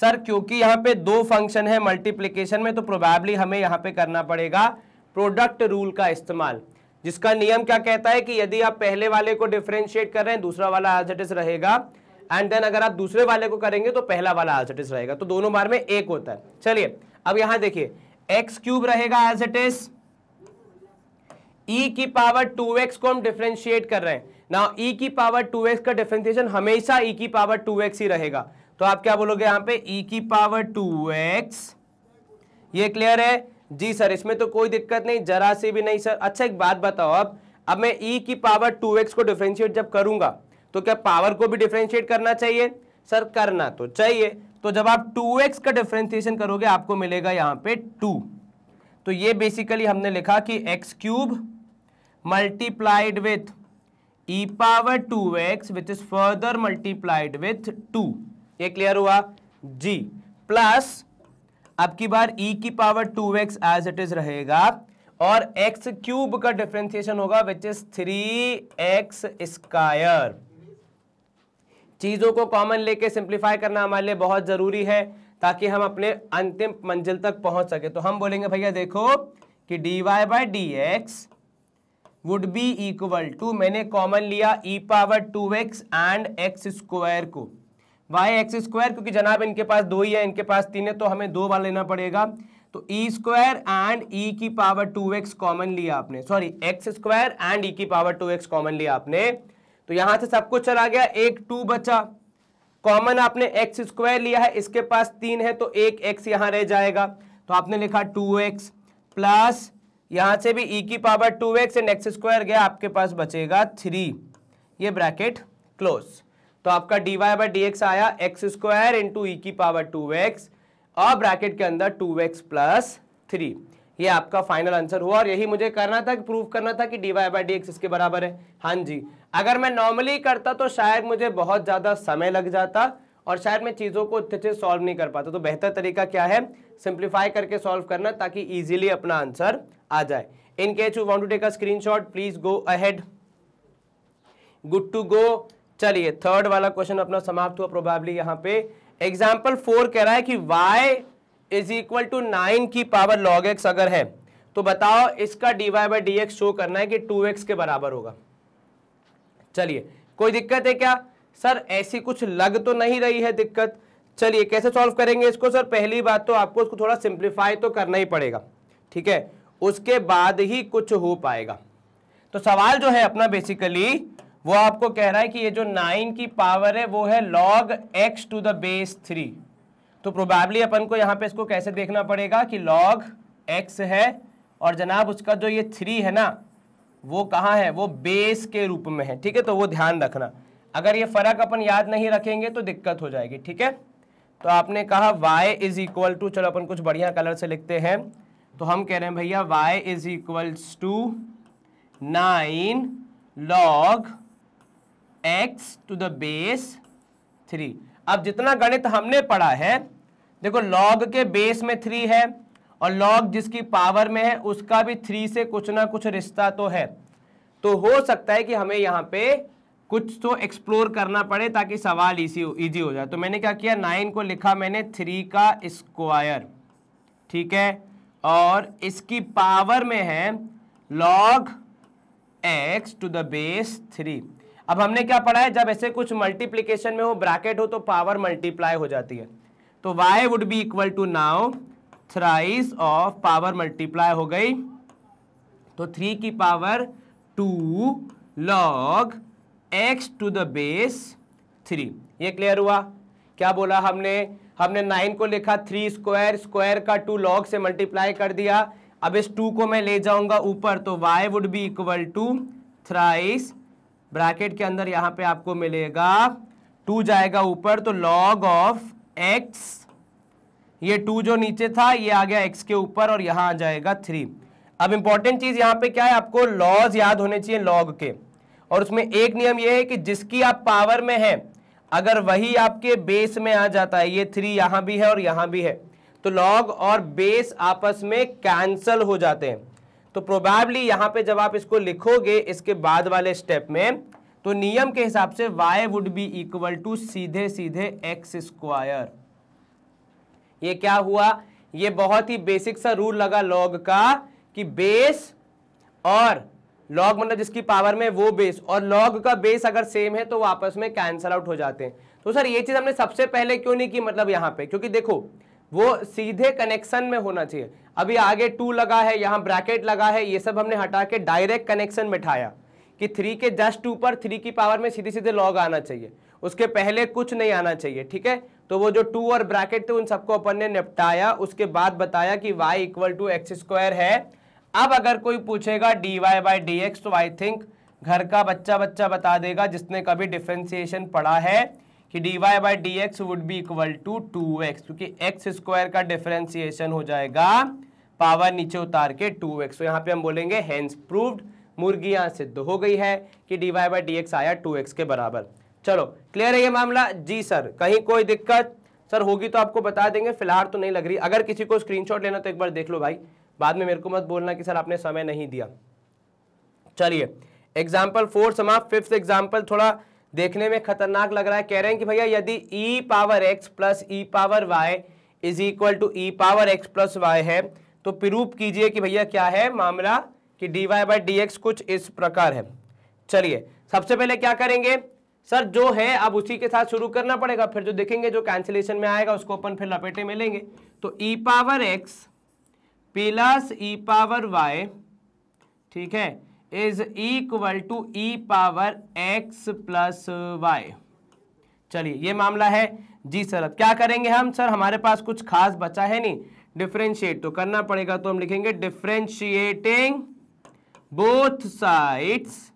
सर क्योंकि यहाँ पे दो फंक्शन है मल्टीप्लीकेशन में तो प्रोबेबली हमें यहाँ पे करना पड़ेगा प्रोडक्ट रूल का इस्तेमाल जिसका नियम क्या कहता है कि यदि आप पहले वाले को डिफ्रेंशिएट कर रहे हैं दूसरा वाला एज इट इज रहेगा एंड देन अगर आप दूसरे वाले को करेंगे तो पहला वाला एज इट इज रहेगा तो दोनों बार में एक होता है चलिए अब यहां देखिए एक्स क्यूब रहेगा एज इट इज ई की पावर टू एक्स को हम डिफ्रेंशिएट कर रहे हैं ना ई e की पावर टू एक्स का डिफ्रेंशिएशन हमेशा ई e की पावर टू एक्स ही रहेगा तो आप क्या बोलोगे यहां पे ई e की पावर टू एक्स ये क्लियर है जी सर इसमें तो कोई दिक्कत नहीं जरा सी भी नहीं सर अच्छा एक बात बताओ अब अब मैं ई e की पावर टू एक्स को डिफ्रेंशिएट जब करूंगा तो क्या पावर को भी डिफ्रेंशिएट करना चाहिए सर करना तो चाहिए तो जब आप 2x का डिफ्रेंसिएशन करोगे आपको मिलेगा यहाँ पे 2 तो ये बेसिकली हमने लिखा कि x cube multiplied with e power 2x x which is further multiplied with two ये क्लियर हुआ जी प्लस अब की बार e की power two x as it is रहेगा और x क्यूब का डिफ्रेंसिएशन होगा which is three x square चीज़ों को कॉमन लेके सिंप्लीफाई करना हमारे लिए बहुत ज़रूरी है ताकि हम अपने अंतिम मंजिल तक पहुंच सके तो हम बोलेंगे भैया देखो कि d Y by D x would be equal to मैंने कॉमन लिया e power two x and x square को वाई एक्स स्क्वायर क्योंकि जनाब इनके पास दो ही है इनके पास तीन है तो हमें दो बार लेना पड़ेगा तो ई स्क्वायर एंड ई की पावर टू एक्स कॉमन लिया आपने sorry x square and e की पावर टू एक्स कॉमन लिया आपने तो यहां से सब कुछ चला गया एक टू बचा कॉमन आपने एक्स स्क्वायर लिया है इसके पास तीन है तो एक एक्स यहां रह जाएगा तो आपने लिखा टू एक्स प्लस यहां से भी ई e की power two x and x square गया आपके पास बचेगा थ्री ये ब्रैकेट क्लोज तो आपका d Y by D x आया एक्स स्क्वायर इंटू ई की पावर टू एक्स और ब्रैकेट के अंदर टू एक्स प्लस थ्री ये आपका फाइनल आंसर हुआ और यही मुझे करना था कि प्रूव करना था कि d Y by D x इसके बराबर है हाँ जी अगर मैं नॉर्मली करता तो शायद मुझे बहुत ज़्यादा समय लग जाता और शायद मैं चीज़ों को अच्छे से सॉल्व नहीं कर पाता तो बेहतर तरीका क्या है सिंप्लीफाई करके सॉल्व करना ताकि ईजिली अपना आंसर आ जाए in case you want to take a screenshot please go ahead good to go चलिए थर्ड वाला क्वेश्चन अपना समाप्त हुआ प्रोबेबली यहाँ पे एग्जाम्पल फोर कह रहा है कि y is equal to nine की पावर लॉग एक्स अगर है तो बताओ इसका dy बाई डी शो करना है कि 2x के बराबर होगा चलिए कोई दिक्कत है क्या सर ऐसी कुछ लग तो नहीं रही है दिक्कत चलिए कैसे सॉल्व करेंगे इसको सर पहली बात तो आपको उसको थोड़ा सिंप्लीफाई तो करना ही पड़ेगा ठीक है उसके बाद ही कुछ हो पाएगा तो सवाल जो है अपना बेसिकली वो आपको कह रहा है कि ये जो नाइन की पावर है वो है log x to the base three तो प्रोबेबली अपन को यहाँ पे इसको कैसे देखना पड़ेगा कि लॉग एक्स है और जनाब उसका जो ये थ्री है ना वो कहाँ है वो बेस के रूप में है ठीक है तो वो ध्यान रखना अगर ये फर्क अपन याद नहीं रखेंगे तो दिक्कत हो जाएगी ठीक है तो आपने कहा y इज इक्वल टू चलो अपन कुछ बढ़िया कलर से लिखते हैं तो हम कह रहे हैं भैया y is equals to nine log x to the base three अब जितना गणित हमने पढ़ा है देखो लॉग के बेस में थ्री है और लॉग जिसकी पावर में है उसका भी थ्री से कुछ ना कुछ रिश्ता तो है तो हो सकता है कि हमें यहाँ पे कुछ तो एक्सप्लोर करना पड़े ताकि सवाल इसी ईजी हो जाए तो मैंने क्या किया नाइन को लिखा मैंने थ्री का स्क्वायर ठीक है और इसकी पावर में है log x to the base three अब हमने क्या पढ़ा है जब ऐसे कुछ मल्टीप्लीकेशन में हो ब्रैकेट हो तो पावर मल्टीप्लाई हो जाती है तो y would be equal to now thrice of power multiply हो गई तो थ्री की power two log x to the base three ये क्लियर हुआ क्या बोला हमने हमने नाइन को लिखा थ्री स्क्वायर स्क्वायर का टू लॉग से मल्टीप्लाई कर दिया अब इस टू को मैं ले जाऊंगा ऊपर तो y would be equal to thrice bracket के अंदर यहाँ पे आपको मिलेगा टू जाएगा ऊपर तो लॉग ऑफ एक्स ये टू जो नीचे था ये आ गया एक्स के ऊपर और यहाँ आ जाएगा थ्री अब इंपॉर्टेंट चीज़ यहाँ पे क्या है आपको लॉज याद होने चाहिए लॉग के और उसमें एक नियम ये है कि जिसकी आप पावर में है अगर वही आपके बेस में आ जाता है ये थ्री यहाँ भी है और यहाँ भी है तो लॉग और बेस आपस में कैंसल हो जाते हैं तो प्रोबेबली यहाँ पे जब आप इसको लिखोगे इसके बाद वाले स्टेप में तो नियम के हिसाब से y would be equal to सीधे सीधे एक्स स्क्वायर ये क्या हुआ ये बहुत ही बेसिक सा रूल लगा लॉग का कि बेस और लॉग मतलब जिसकी पावर में वो बेस और लॉग का बेस अगर सेम है तो वो आपस में कैंसल आउट हो जाते हैं तो सर ये चीज़ हमने सबसे पहले क्यों नहीं की मतलब यहाँ पे क्योंकि देखो वो सीधे कनेक्शन में होना चाहिए अभी आगे टू लगा है यहाँ ब्रैकेट लगा है ये सब हमने हटा के डायरेक्ट कनेक्शन में ठाया कि थ्री के जस्ट ऊपर थ्री की पावर में सीधे सीधे लॉग आना चाहिए उसके पहले कुछ नहीं आना चाहिए ठीक है तो वो जो टू और ब्रैकेट थे उन सबको अपन ने निपटाया उसके बाद बताया कि y equal to x square है अब अगर कोई पूछेगा d Y by D x तो आई थिंक घर का बच्चा बच्चा बता देगा जिसने कभी डिफ्रेंसिएशन पढ़ा है कि d Y by D x would be equal to two x क्योंकि एक्स स्क्वायर का डिफ्रेंसिएशन हो जाएगा पावर नीचे उतार के टू एक्स तो यहाँ पे हम बोलेंगे हैंस प्रूव्ड मुर्गियाँ सिद्ध हो गई है कि d Y by D x आया टू एक्स के बराबर चलो क्लियर है ये मामला जी सर कहीं कोई दिक्कत सर होगी तो आपको बता देंगे फिलहाल तो नहीं लग रही अगर किसी को स्क्रीनशॉट लेना तो एक बार देख लो भाई बाद में मेरे को मत बोलना कि सर आपने समय नहीं दिया चलिए एग्जाम्पल फोर समाप्त फिफ्थ एग्जाम्पल थोड़ा देखने में खतरनाक लग रहा है कह रहे हैं कि भैया यदि e power x plus e power y is equal to e power x plus y है तो प्रूफ कीजिए कि भैया क्या है मामला कि dy वाई बाई कुछ इस प्रकार है चलिए सबसे पहले क्या करेंगे सर जो है अब उसी के साथ शुरू करना पड़ेगा फिर जो देखेंगे जो कैंसिलेशन में आएगा उसको अपन फिर लपेटे में लेंगे तो e power x plus e power y ठीक है is equal to e power x plus y चलिए ये मामला है जी सर अब क्या करेंगे हम सर हमारे पास कुछ खास बचा है नहीं डिफ्रेंशिएट तो करना पड़ेगा तो हम लिखेंगे differentiating both sides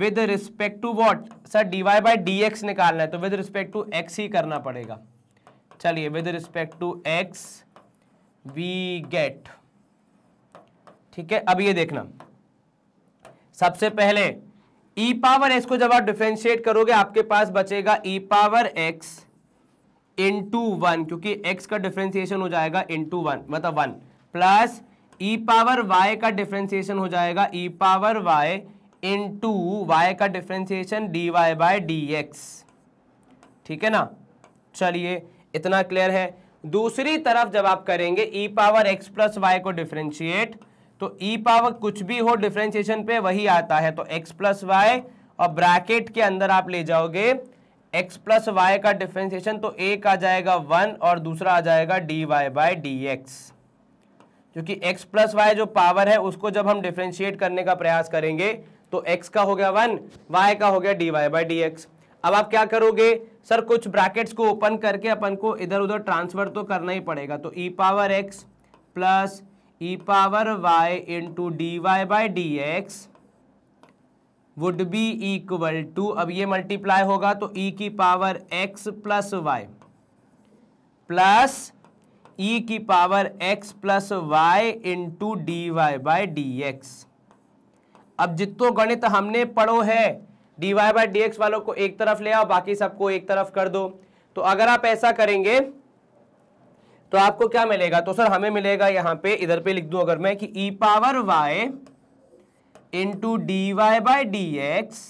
with respect to what sir d Y by D x निकालना है तो विद रिस्पेक्ट टू एक्स ही करना पड़ेगा चलिए with respect to x we get ठीक है अब ये देखना सबसे पहले ई पावर एक्स को जब आप डिफ्रेंशिएट करोगे आपके पास बचेगा e power x into one क्योंकि एक्स का डिफ्रेंसिएशन हो जाएगा इन टू वन मतलब one plus e power y का डिफ्रेंसिएशन हो जाएगा e power y into y का differentiation D Y by D x ठीक है ना चलिए इतना क्लियर है दूसरी तरफ जब आप करेंगे e power x plus y को डिफ्रेंशिएट तो ई e पावर कुछ भी हो डिफ्रेंशिएशन पे वही आता है तो एक्स प्लस वाई और ब्रैकेट के अंदर आप ले जाओगे एक्स प्लस वाई का डिफ्रेंशिएशन तो एक आ जाएगा वन और दूसरा आ जाएगा d Y by D x क्योंकि एक्स प्लस वाई जो पावर है उसको जब हम डिफ्रेंशिएट करने का प्रयास करेंगे तो x का हो गया वन y का हो गया d Y by D x अब आप क्या करोगे सर कुछ ब्रैकेट्स को ओपन करके अपन को इधर उधर ट्रांसफर तो करना ही पड़ेगा तो e power x plus e power y into D Y by D x would be equal to अब ये मल्टीप्लाई होगा तो ई e की power x plus y plus e की power x plus y into D Y by D x अब जितो गणित हमने पढ़ो है D Y by D x वालों को एक तरफ ले आओ बाकी सबको एक तरफ कर दो तो अगर आप ऐसा करेंगे तो आपको क्या मिलेगा तो सर हमें मिलेगा यहां पे इधर पे लिख दूं अगर मैं कि e power y into D Y by D x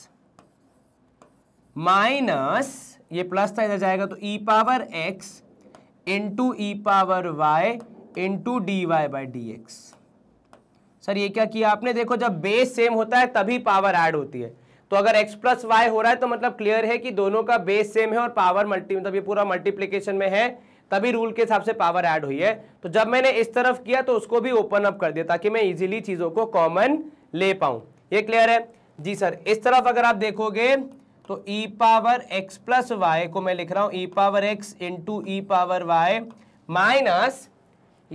minus ये प्लस था इधर जाएगा तो e power x into e power y into D Y by D x sir ये क्या किया आपने देखो जब बेस सेम होता है तभी पावर ऐड होती है तो अगर x प्लस वाई हो रहा है तो मतलब क्लियर है कि दोनों का बेस सेम है और पावर मल्टी मतलब ये पूरा मल्टीप्लीकेशन में है तभी रूल के हिसाब से पावर ऐड हुई है तो जब मैंने इस तरफ किया तो उसको भी ओपन अप कर दिया ताकि मैं इजीली चीज़ों को कॉमन ले पाऊँ ये क्लियर है जी सर इस तरफ अगर आप देखोगे तो e power x plus y को मैं लिख रहा हूँ e power x into e power y minus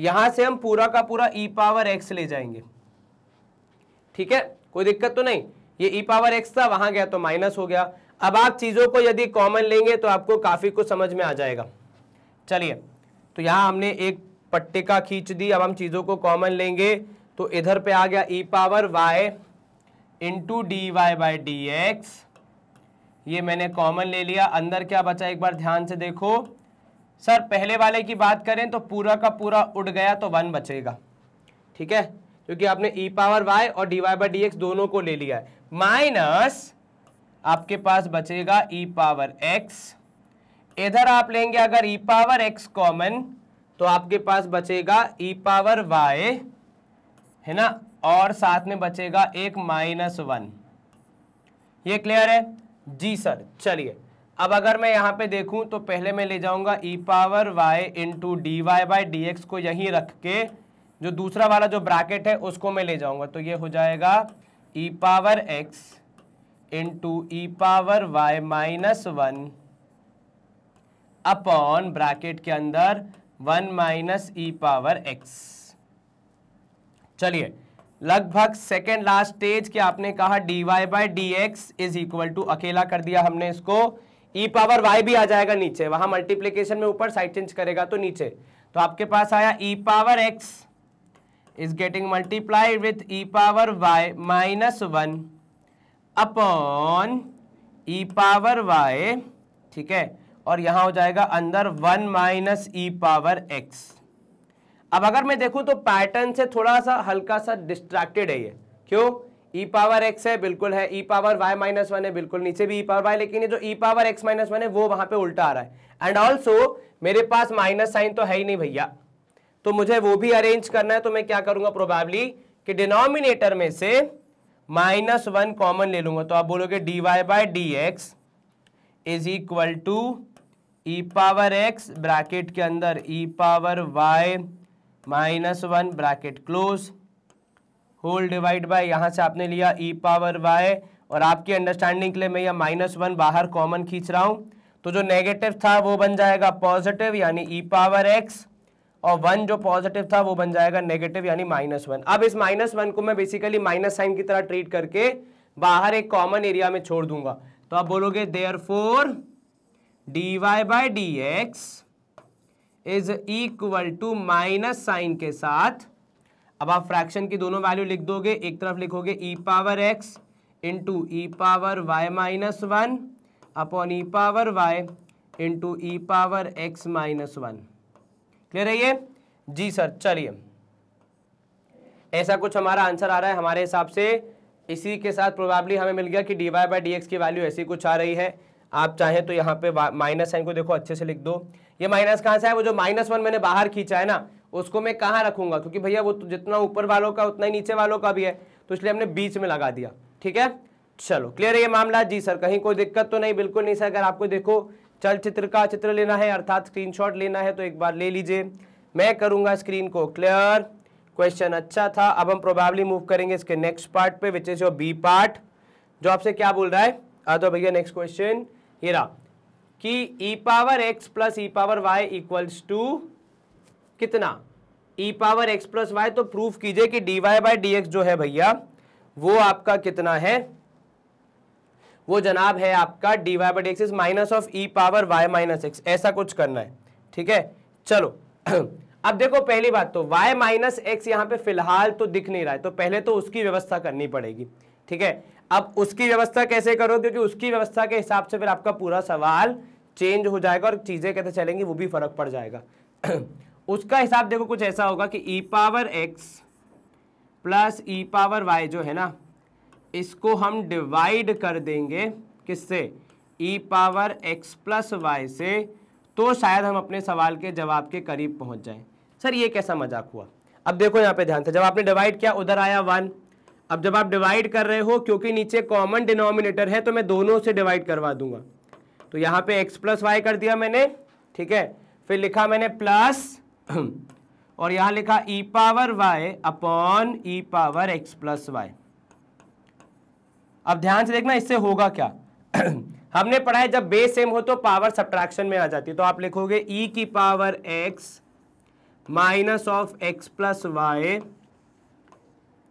यहाँ से हम पूरा का पूरा e पावर x ले जाएंगे ठीक है कोई दिक्कत तो नहीं ये ई पावर एक्स था वहां गया तो माइनस हो गया अब आप चीज़ों को यदि कॉमन लेंगे तो आपको काफ़ी कुछ समझ में आ जाएगा चलिए तो यहां हमने एक पट्टिका खींच दी अब हम चीज़ों को कॉमन लेंगे तो इधर पे आ गया e power y into D Y by D x ये मैंने कॉमन ले लिया अंदर क्या बचा एक बार ध्यान से देखो सर पहले वाले की बात करें तो पूरा का पूरा उड़ गया तो वन बचेगा ठीक है क्योंकि आपने ई पावर वाई और d Y by D x दोनों को ले लिया है माइनस आपके पास बचेगा ई पावर एक्स इधर आप लेंगे अगर ई पावर एक्स कॉमन तो आपके पास बचेगा ई पावर वाई है ना और साथ में बचेगा एक माइनस वन ये क्लियर है जी सर चलिए अब अगर मैं यहाँ पे देखूँ तो पहले मैं ले जाऊँगा e power y into D Y by D x को यहीं रख के जो दूसरा वाला जो ब्रैकेट है उसको मैं ले जाऊंगा तो ये हो जाएगा e power x into e power y minus one upon bracket के अंदर one minus e power x चलिए लगभग सेकेंड लास्ट स्टेज के आपने कहा dy y by D x is equal to अकेला कर दिया हमने इसको ई पावर वाई भी आ जाएगा नीचे वहां मल्टीप्लीकेशन में ऊपर साइड चेंज करेगा तो नीचे तो आपके पास आया e power x is getting multiplied with e power y minus one upon e power y ठीक है और यहां हो जाएगा अंदर one minus e power x अब अगर मैं देखूं तो पैटर्न से थोड़ा सा हल्का सा डिस्ट्रैक्टेड है ये क्यों e पावर x है बिल्कुल है e power y minus one है बिल्कुल नीचे भी e पावर y लेकिन ये जो e power x minus one है वो वहां पे उल्टा आ रहा है एंड ऑल्सो मेरे पास माइनस साइन तो है ही नहीं भैया तो मुझे वो भी अरेंज करना है तो मैं क्या करूंगा प्रोबेबली कि डिनोमिनेटर में से माइनस वन कॉमन ले लूंगा तो आप बोलोगे d Y by D x is equal to e power x bracket के अंदर e power y minus one bracket close whole divide by यहां से आपने लिया ई पावर वाई और आपकी अंडरस्टैंडिंग के लिए मैं यह माइनस वन बाहर कॉमन खींच रहा हूं तो जो नेगेटिव था वो बन जाएगा पॉजिटिव यानी ई पावर एक्स और वन जो पॉजिटिव था वो बन जाएगा नेगेटिव यानी माइनस वन अब इस माइनस वन को मैं बेसिकली माइनस साइन की तरह ट्रीट करके बाहर एक कॉमन एरिया में छोड़ दूंगा तो आप बोलोगे therefore d Y by D x is equal to minus sign के साथ अब आप फ्रैक्शन की दोनों वैल्यू लिख दोगे एक तरफ लिखोगे e power x into e power y minus one upon e power y into e power x minus one clear है ये जी सर चलिए ऐसा कुछ हमारा आंसर आ रहा है हमारे हिसाब से इसी के साथ प्रोबेबली हमें मिल गया कि d Y by D x की वैल्यू ऐसी कुछ आ रही है आप चाहें तो यहाँ पे माइनस साइन को देखो अच्छे से लिख दो ये माइनस कहाँ से है वो जो माइनस वन मैंने बाहर खींचा है ना उसको मैं कहाँ रखूंगा क्योंकि भैया वो तो जितना ऊपर वालों का उतना ही नीचे वालों का भी है तो इसलिए हमने बीच में लगा दिया ठीक है चलो क्लियर है ये मामला जी सर कहीं कोई दिक्कत तो नहीं बिल्कुल नहीं सर अगर आपको देखो चलचित्र का चित्र लेना है अर्थात स्क्रीनशॉट लेना है तो एक बार ले लीजिए मैं करूंगा स्क्रीन को क्लियर क्वेश्चन अच्छा था अब हम प्रोबेबली मूव करेंगे इसके नेक्स्ट पार्ट पे which is your b part जो आपसे क्या बोल रहा है अदो भैया नेक्स्ट क्वेश्चन ये रहा कि e power x plus e power y equals to कितना e power x plus y तो प्रूफ कीजिए कि d Y by D x जो है भैया वो आपका कितना है वो जनाब है आपका d Y by x minus of e power y minus x ऐसा कुछ करना है ठीक है चलो अब देखो पहली बात तो y माइनस एक्स यहाँ पे फिलहाल तो दिख नहीं रहा है तो पहले तो उसकी व्यवस्था करनी पड़ेगी ठीक है अब उसकी व्यवस्था कैसे करो क्योंकि उसकी व्यवस्था के हिसाब से फिर आपका पूरा सवाल चेंज हो जाएगा और चीज़ें कैसे चलेंगी वो भी फर्क पड़ जाएगा उसका हिसाब देखो कुछ ऐसा होगा कि e power x plus e power y जो है ना इसको हम डिवाइड कर देंगे किससे e power x plus y से तो शायद हम अपने सवाल के जवाब के करीब पहुंच जाएं सर ये कैसा मजाक हुआ अब देखो यहाँ पे ध्यान से जब आपने डिवाइड किया उधर आया वन अब जब आप डिवाइड कर रहे हो क्योंकि नीचे कॉमन डिनोमिनेटर है तो मैं दोनों से डिवाइड करवा दूंगा तो यहाँ पे एक्स प्लस वाई कर दिया मैंने ठीक है फिर लिखा मैंने प्लस और यहाँ लिखा e power y upon e power x plus y अब ध्यान से देखना इससे होगा क्या हमने पढ़ा है जब बेस सेम हो तो पावर सब्ट्रैक्शन में आ जाती है तो आप लिखोगे e की power x minus of x plus y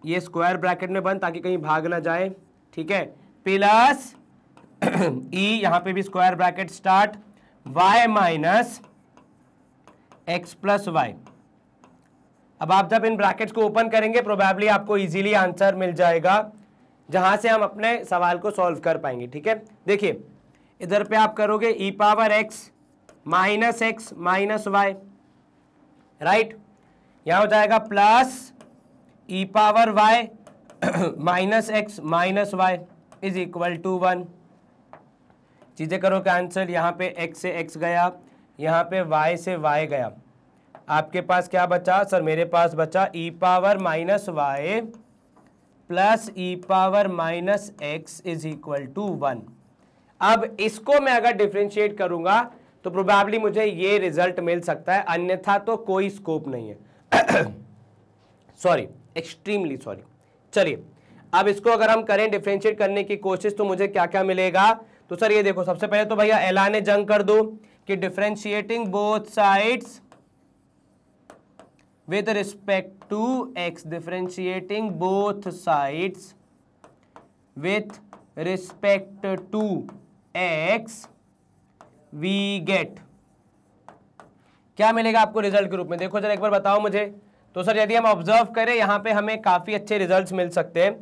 ये स्क्वायर ब्रैकेट में बंद ताकि कहीं भाग ना जाए ठीक है प्लस ई यहां पे भी square bracket start y minus x plus y अब आप जब इन ब्रैकेट्स को ओपन करेंगे प्रोबेबली आपको इजीली आंसर मिल जाएगा जहां से हम अपने सवाल को सॉल्व कर पाएंगे ठीक है देखिए इधर पे आप करोगे e power x minus x minus y right यहां हो जाएगा plus e power y minus x minus y is equal to one चीज़ें करो कि आंसर यहाँ पे एक्स से एक्स गया यहाँ पे वाई से वाई गया आपके पास क्या बचा सर मेरे पास बचा e power minus y plus e e power minus x is equal to one अब इसको मैं अगर डिफ्रेंशिएट करूंगा तो प्रोबेबली मुझे ये रिजल्ट मिल सकता है अन्यथा तो कोई स्कोप नहीं है सॉरी एक्सट्रीमली सॉरी चलिए अब इसको अगर हम करें डिफ्रेंशिएट करने की कोशिश तो मुझे क्या क्या मिलेगा तो सर ये देखो सबसे पहले तो भैया एलाने जंग कर दो कि differentiating both sides with respect x differentiating both sides with respect to x we get क्या मिलेगा आपको रिजल्ट के रूप में देखो जरा एक बार बताओ मुझे तो सर यदि हम ऑब्जर्व करें यहां पे हमें काफ़ी अच्छे रिजल्ट्स मिल सकते हैं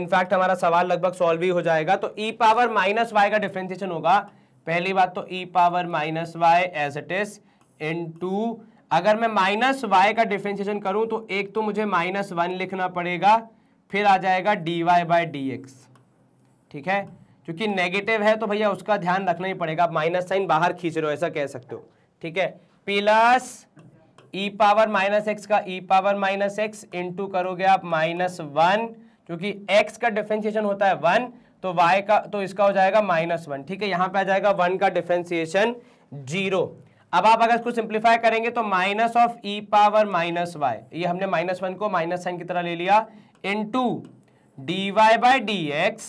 इनफैक्ट हमारा सवाल लगभग सॉल्व ही हो जाएगा तो ई पावर माइनस वाई का डिफ्रेंसिएशन होगा पहली बात तो e power minus y as it is into अगर मैं माइनस वाई का डिफ्रेंशिएशन करूं तो एक तो मुझे माइनस वन लिखना पड़ेगा फिर आ जाएगा d Y by D x ठीक है क्योंकि नेगेटिव है तो भैया उसका ध्यान रखना ही पड़ेगा आप माइनस साइन बाहर खींच रहे हो ऐसा कह सकते हो ठीक है plus e power minus x का e power minus x into करोगे आप माइनस वन क्योंकि एक्स का डिफ्रेंशिएशन होता है वन तो वाई का तो इसका हो जाएगा माइनस वन ठीक है यहां पे आ जाएगा वन का डिफ्रेंशिएशन जीरो अब आप अगर इसको सिंप्लीफाई करेंगे तो minus of e power minus y ये हमने माइनस वन को माइनस साइन की तरह ले लिया into D Y by D x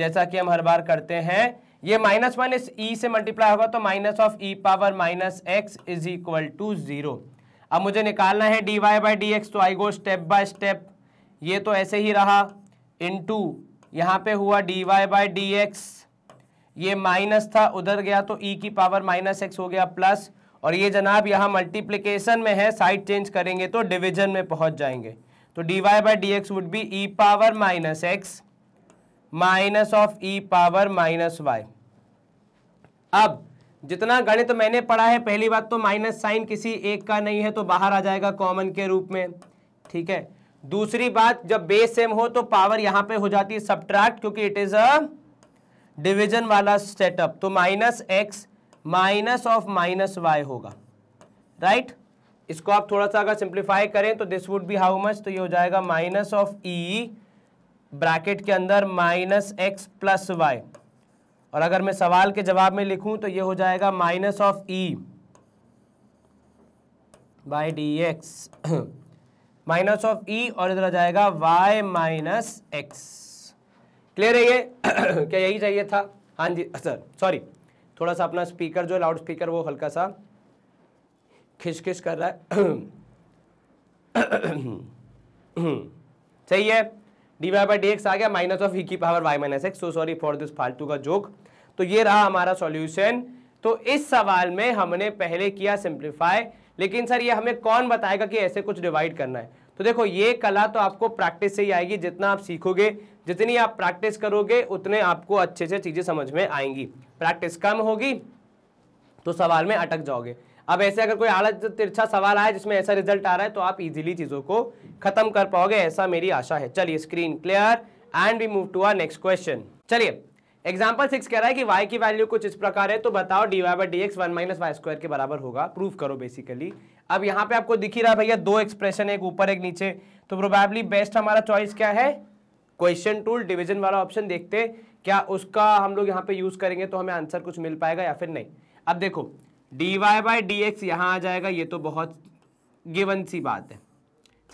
जैसा कि हम हर बार करते हैं ये माइनस वन इस ई e से मल्टीप्लाई होगा तो minus of e power minus x is equal to zero अब मुझे निकालना है D Y by D x तो I go step by step ये तो ऐसे ही रहा इन टू यहाँ पे हुआ d Y by D x ये माइनस था उधर गया तो ई e की पावर माइनस एक्स हो गया प्लस और ये जनाब यहाँ मल्टीप्लिकेशन में है साइड चेंज करेंगे तो डिविजन में पहुंच जाएंगे तो d Y by D x would be e power minus x minus of e power minus y अब जितना गणित मैंने पढ़ा है पहली बात तो माइनस साइन किसी एक का नहीं है तो बाहर आ जाएगा कॉमन के रूप में ठीक है दूसरी बात जब बेस सेम हो तो पावर यहां पे हो जाती है सब्ट्रैक्ट क्योंकि इट इज़ अ डिवीजन वाला सेटअप तो minus x minus of minus y होगा राइट right? इसको आप थोड़ा सा अगर सिंप्लीफाई करें तो this would be how much तो ये हो जाएगा माइनस ऑफ ई ब्रैकेट के अंदर माइनस एक्स प्लस वाई और अगर मैं सवाल के जवाब में लिखूं तो ये हो जाएगा minus of e by D x minus of e और इधर आ जाएगा वाई माइनस एक्स क्लियर है ये क्या यही चाहिए था हाँ जी सर सॉरी थोड़ा सा अपना स्पीकर जो लाउड स्पीकर वो हल्का सा खिस कर रहा है सही है D Y by D x आ गया माइनस ऑफ ई की power y minus x so sorry for this फालतू का जोक तो ये रहा हमारा सॉल्यूशन तो इस सवाल में हमने पहले किया सिंप्लीफाई लेकिन सर ये हमें कौन बताएगा कि ऐसे कुछ डिवाइड करना है तो देखो ये कला तो आपको प्रैक्टिस से ही आएगी जितना आप सीखोगे जितनी आप प्रैक्टिस करोगे उतने आपको अच्छे से चीज़ें समझ में आएंगी प्रैक्टिस कम होगी तो सवाल में अटक जाओगे अब ऐसे अगर कोई आड़ा तिरछा सवाल आए जिसमें ऐसा रिजल्ट आ रहा है तो आप इजीली चीज़ों को खत्म कर पाओगे ऐसा मेरी आशा है चलिए screen clear and we move to our next question चलिए एग्जाम्पल सिक्स कह रहा है कि वाई की वैल्यू कुछ इस प्रकार है तो बताओ d Y by D x one minus y square के बराबर होगा प्रूफ करो बेसिकली अब यहाँ पे आपको दिख ही रहा भैया दो एक्सप्रेशन एक ऊपर एक नीचे तो प्रोबेबली बेस्ट हमारा चॉइस क्या है क्वेश्चन टूल डिविजन वाला ऑप्शन देखते क्या उसका हम लोग यहाँ पे यूज करेंगे तो हमें आंसर कुछ मिल पाएगा या फिर नहीं अब देखो d Y by D x यहाँ आ जाएगा ये तो बहुत गिवन सी बात है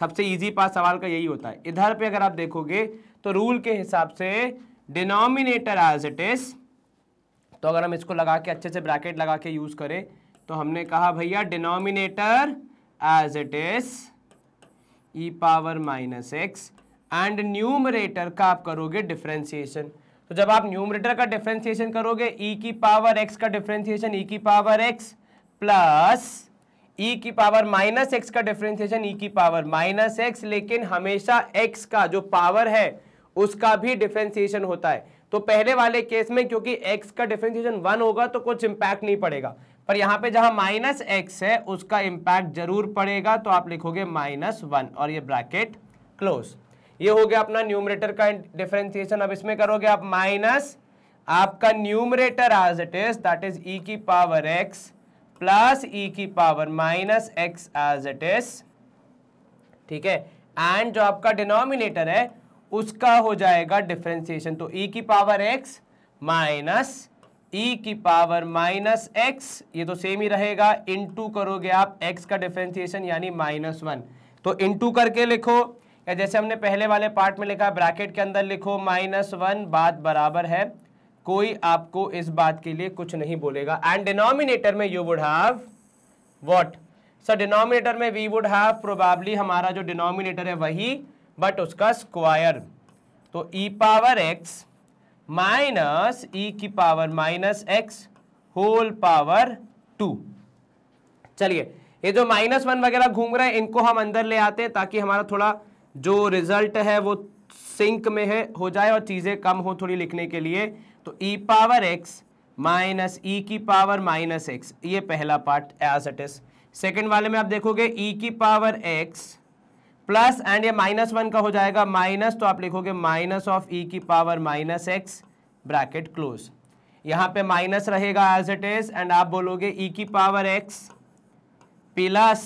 सबसे इजी पास सवाल का यही होता है इधर पे अगर आप देखोगे तो रूल के हिसाब से डिनोमिनेटर एज इट इज तो अगर हम इसको लगा के अच्छे से ब्रैकेट लगा के यूज़ करें तो हमने कहा भैया denominator as it is e power minus x and numerator का आप करोगे डिफ्रेंसिएशन तो जब आप न्यूमरेटर का डिफ्रेंसिएशन करोगे ई e की पावर एक्स का डिफ्रेंसिएशन ई e की पावर एक्स प्लस ई की पावर माइनस एक्स का डिफ्रेंसिएशन ई e की पावर माइनस एक्स लेकिन हमेशा एक्स का जो पावर है उसका भी डिफ्रेंसिएशन होता है तो पहले वाले केस में क्योंकि एक्स का डिफ्रेंसिएशन वन होगा तो कुछ इंपैक्ट नहीं पड़ेगा पर यहाँ पे जहाँ माइनस एक्स है उसका इम्पैक्ट जरूर पड़ेगा तो आप लिखोगे माइनस वन और ये ब्रैकेट क्लोज ये हो गया अपना न्यूमरेटर का डिफ्रेंसिएशन अब इसमें करोगे आप माइनस आपका numerator as it is that is e की पावर एक्स प्लस ई की power minus x as it is ठीक है एंड जो आपका डिनोमिनेटर है उसका हो जाएगा डिफ्रेंसिएशन तो ई e की पावर एक्स माइनस e की पावर माइनस एक्स ये तो सेम ही रहेगा टू करोगे आप एक्स का डिफ्रेंसिएशन यानी माइनस वन तो टू करके लिखो या जैसे हमने पहले वाले पार्ट में लिखा ब्रैकेट के अंदर लिखो माइनस वन बात बराबर है कोई आपको इस बात के लिए कुछ नहीं बोलेगा एंड डिनोमिनेटर में you would have what sir denominator में वी वुड हैव प्रोबेबली हमारा जो डिनोमिनेटर है वही बट उसका स्क्वायर तो e power x minus e e की power minus x whole power two चलिए ये जो माइनस वन वगैरह घूम रहे हैं इनको हम अंदर ले आते हैं ताकि हमारा थोड़ा जो रिजल्ट है वो सिंक में है हो जाए और चीज़ें कम हो थोड़ी लिखने के लिए तो e e power x minus e e की पावर माइनस एक्स ये पहला part as it is second वाले में आप देखोगे ई की पावर एक्स प्लस एंड ये माइनस वन का हो जाएगा माइनस तो आप लिखोगे माइनस ऑफ ई e की power minus x bracket close यहां पे माइनस रहेगा एज इट इज एंड आप बोलोगे ई e की power x plus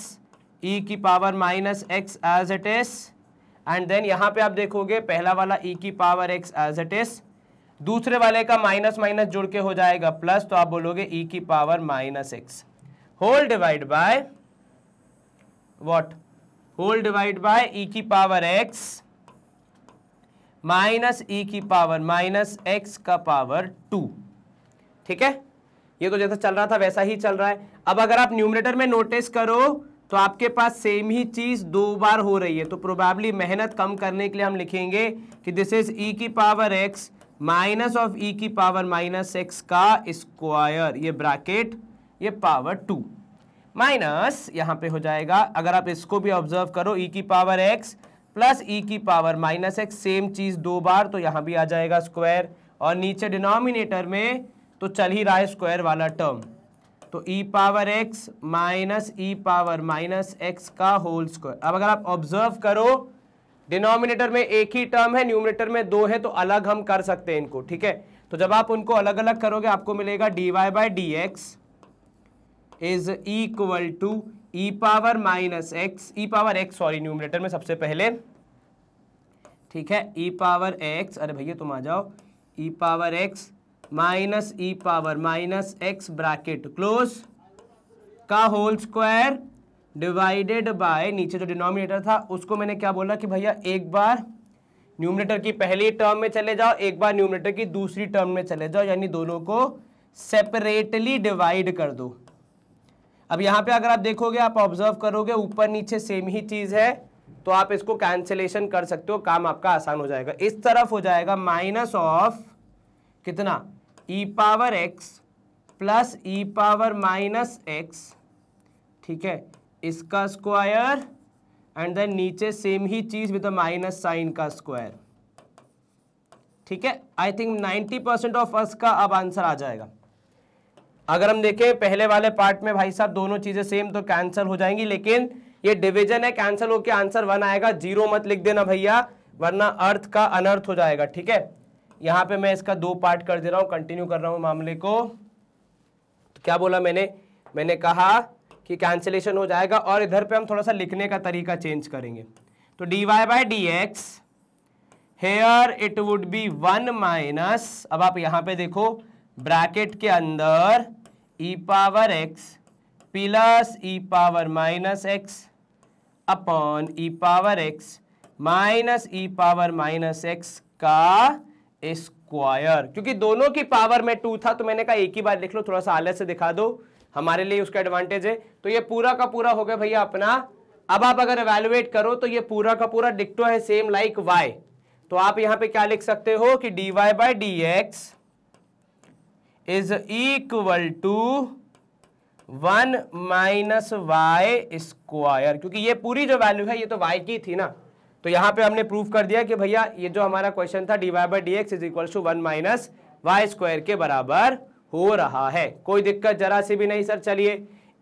e e की power minus x as it is and then यहां पे आप देखोगे पहला वाला ई की power x as it is दूसरे वाले का माइनस माइनस जुड़ के हो जाएगा प्लस तो आप बोलोगे ई की power minus x whole divide by what whole divide by e की पावर एक्स माइनस ई की पावर माइनस एक्स का पावर टू ठीक है ये तो जैसा चल रहा था वैसा ही चल रहा है अब अगर आप न्यूमरेटर में नोटिस करो तो आपके पास सेम ही चीज़ दो बार हो रही है तो प्रोबेबली मेहनत कम करने के लिए हम लिखेंगे कि दिस इज ई की power x minus of e की पावर माइनस एक्स का स्क्वायर ये ब्रैकेट ये पावर टू माइनस यहाँ पे हो जाएगा अगर आप इसको भी ऑब्जर्व करो ई e की पावर एक्स प्लस ई की पावर माइनस एक्स सेम चीज़ दो बार तो यहाँ भी आ जाएगा स्क्वायर और नीचे डिनोमिनेटर में तो चल ही रहा है स्क्वायर वाला टर्म तो e power x minus e power minus x का होल स्क्वायर अब अगर आप ऑब्जर्व करो डिनोमिनेटर में एक ही टर्म है न्यूमिनेटर में दो है तो अलग हम कर सकते हैं इनको ठीक है तो जब आप उनको अलग अलग करोगे आपको मिलेगा dy y by D x is equal to e power minus x e power x sorry numerator में सबसे पहले ठीक है ई पावर एक्स अरे भैया तुम आ जाओ e power x minus e power minus x bracket close का होल स्क्वायर डिवाइडेड बाय नीचे जो डिनोमिनेटर था उसको मैंने क्या बोला कि भैया एक बार न्यूमिनेटर की पहली टर्म में चले जाओ एक बार न्यूमिनेटर की दूसरी टर्म में चले जाओ यानी दोनों को सेपरेटली डिवाइड कर दो अब यहाँ पे अगर आप देखोगे आप ऑब्जर्व करोगे ऊपर नीचे सेम ही चीज़ है तो आप इसको कैंसिलेशन कर सकते हो काम आपका आसान हो जाएगा इस तरफ हो जाएगा माइनस ऑफ कितना e power x plus e power minus x ठीक है इसका स्क्वायर एंड देन नीचे सेम ही चीज़ विद माइनस साइन का स्क्वायर ठीक है I think 90 percent of us का अब आंसर आ जाएगा अगर हम देखें पहले वाले पार्ट में भाई साहब दोनों चीज़ें सेम तो कैंसिल हो जाएंगी लेकिन ये डिविजन है कैंसिल होकर आंसर वन आएगा जीरो मत लिख देना भैया वरना अर्थ का अनर्थ हो जाएगा ठीक है यहां पे मैं इसका दो पार्ट कर दे रहा हूं कंटिन्यू कर रहा हूं मामले को तो क्या बोला मैंने मैंने कहा कि कैंसिलेशन हो जाएगा और इधर पे हम थोड़ा सा लिखने का तरीका चेंज करेंगे तो d Y by D x here it would be one minus अब आप यहां पे देखो ब्रैकेट के अंदर e power x plus e power minus x upon e power x minus e power minus x का स्क्वायर क्योंकि दोनों की पावर में टू था तो मैंने कहा एक ही बार लिख लो थोड़ा सा आलस से दिखा दो हमारे लिए उसका एडवांटेज है तो ये पूरा का पूरा हो गया भैया अपना अब आप अगर एवेलुएट करो तो ये पूरा का पूरा डिक्टो है सेम लाइक वाई तो आप यहाँ पे क्या लिख सकते हो कि d Y by D x is equal to one minus y square क्योंकि ये पूरी जो वैल्यू है ये तो वाई की थी ना तो यहाँ पे हमने प्रूफ कर दिया कि भैया ये जो हमारा क्वेश्चन था d Y by D x is equal to one minus y square के बराबर हो रहा है कोई दिक्कत जरा सी भी नहीं सर चलिए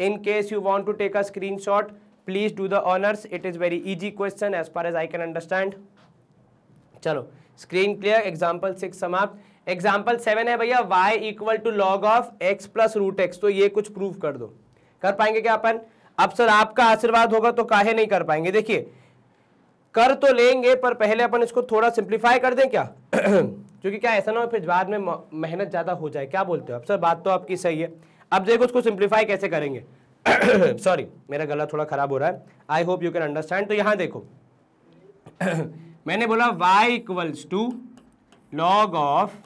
in case you want to take a screen screenshot please do the honours it is very easy question as far as I can understand चलो स्क्रीन क्लियर एग्जाम्पल सिक्स समाप्त एग्जाम्पल सेवन है भैया y equal to log of x plus root x तो ये कुछ प्रूव कर दो कर पाएंगे क्या अपन अब सर आपका आशीर्वाद होगा तो काहे नहीं कर पाएंगे देखिए कर तो लेंगे पर पहले अपन इसको थोड़ा सिंप्लीफाई कर दें क्या क्योंकि क्या ऐसा ना हो फिर बाद में मेहनत ज़्यादा हो जाए क्या बोलते हो अब सर बात तो आपकी सही है अब देखो उसको सिंप्लीफाई कैसे करेंगे सॉरी मेरा गला थोड़ा खराब हो रहा है I hope you can understand तो यहां देखो मैंने बोला y equals to log of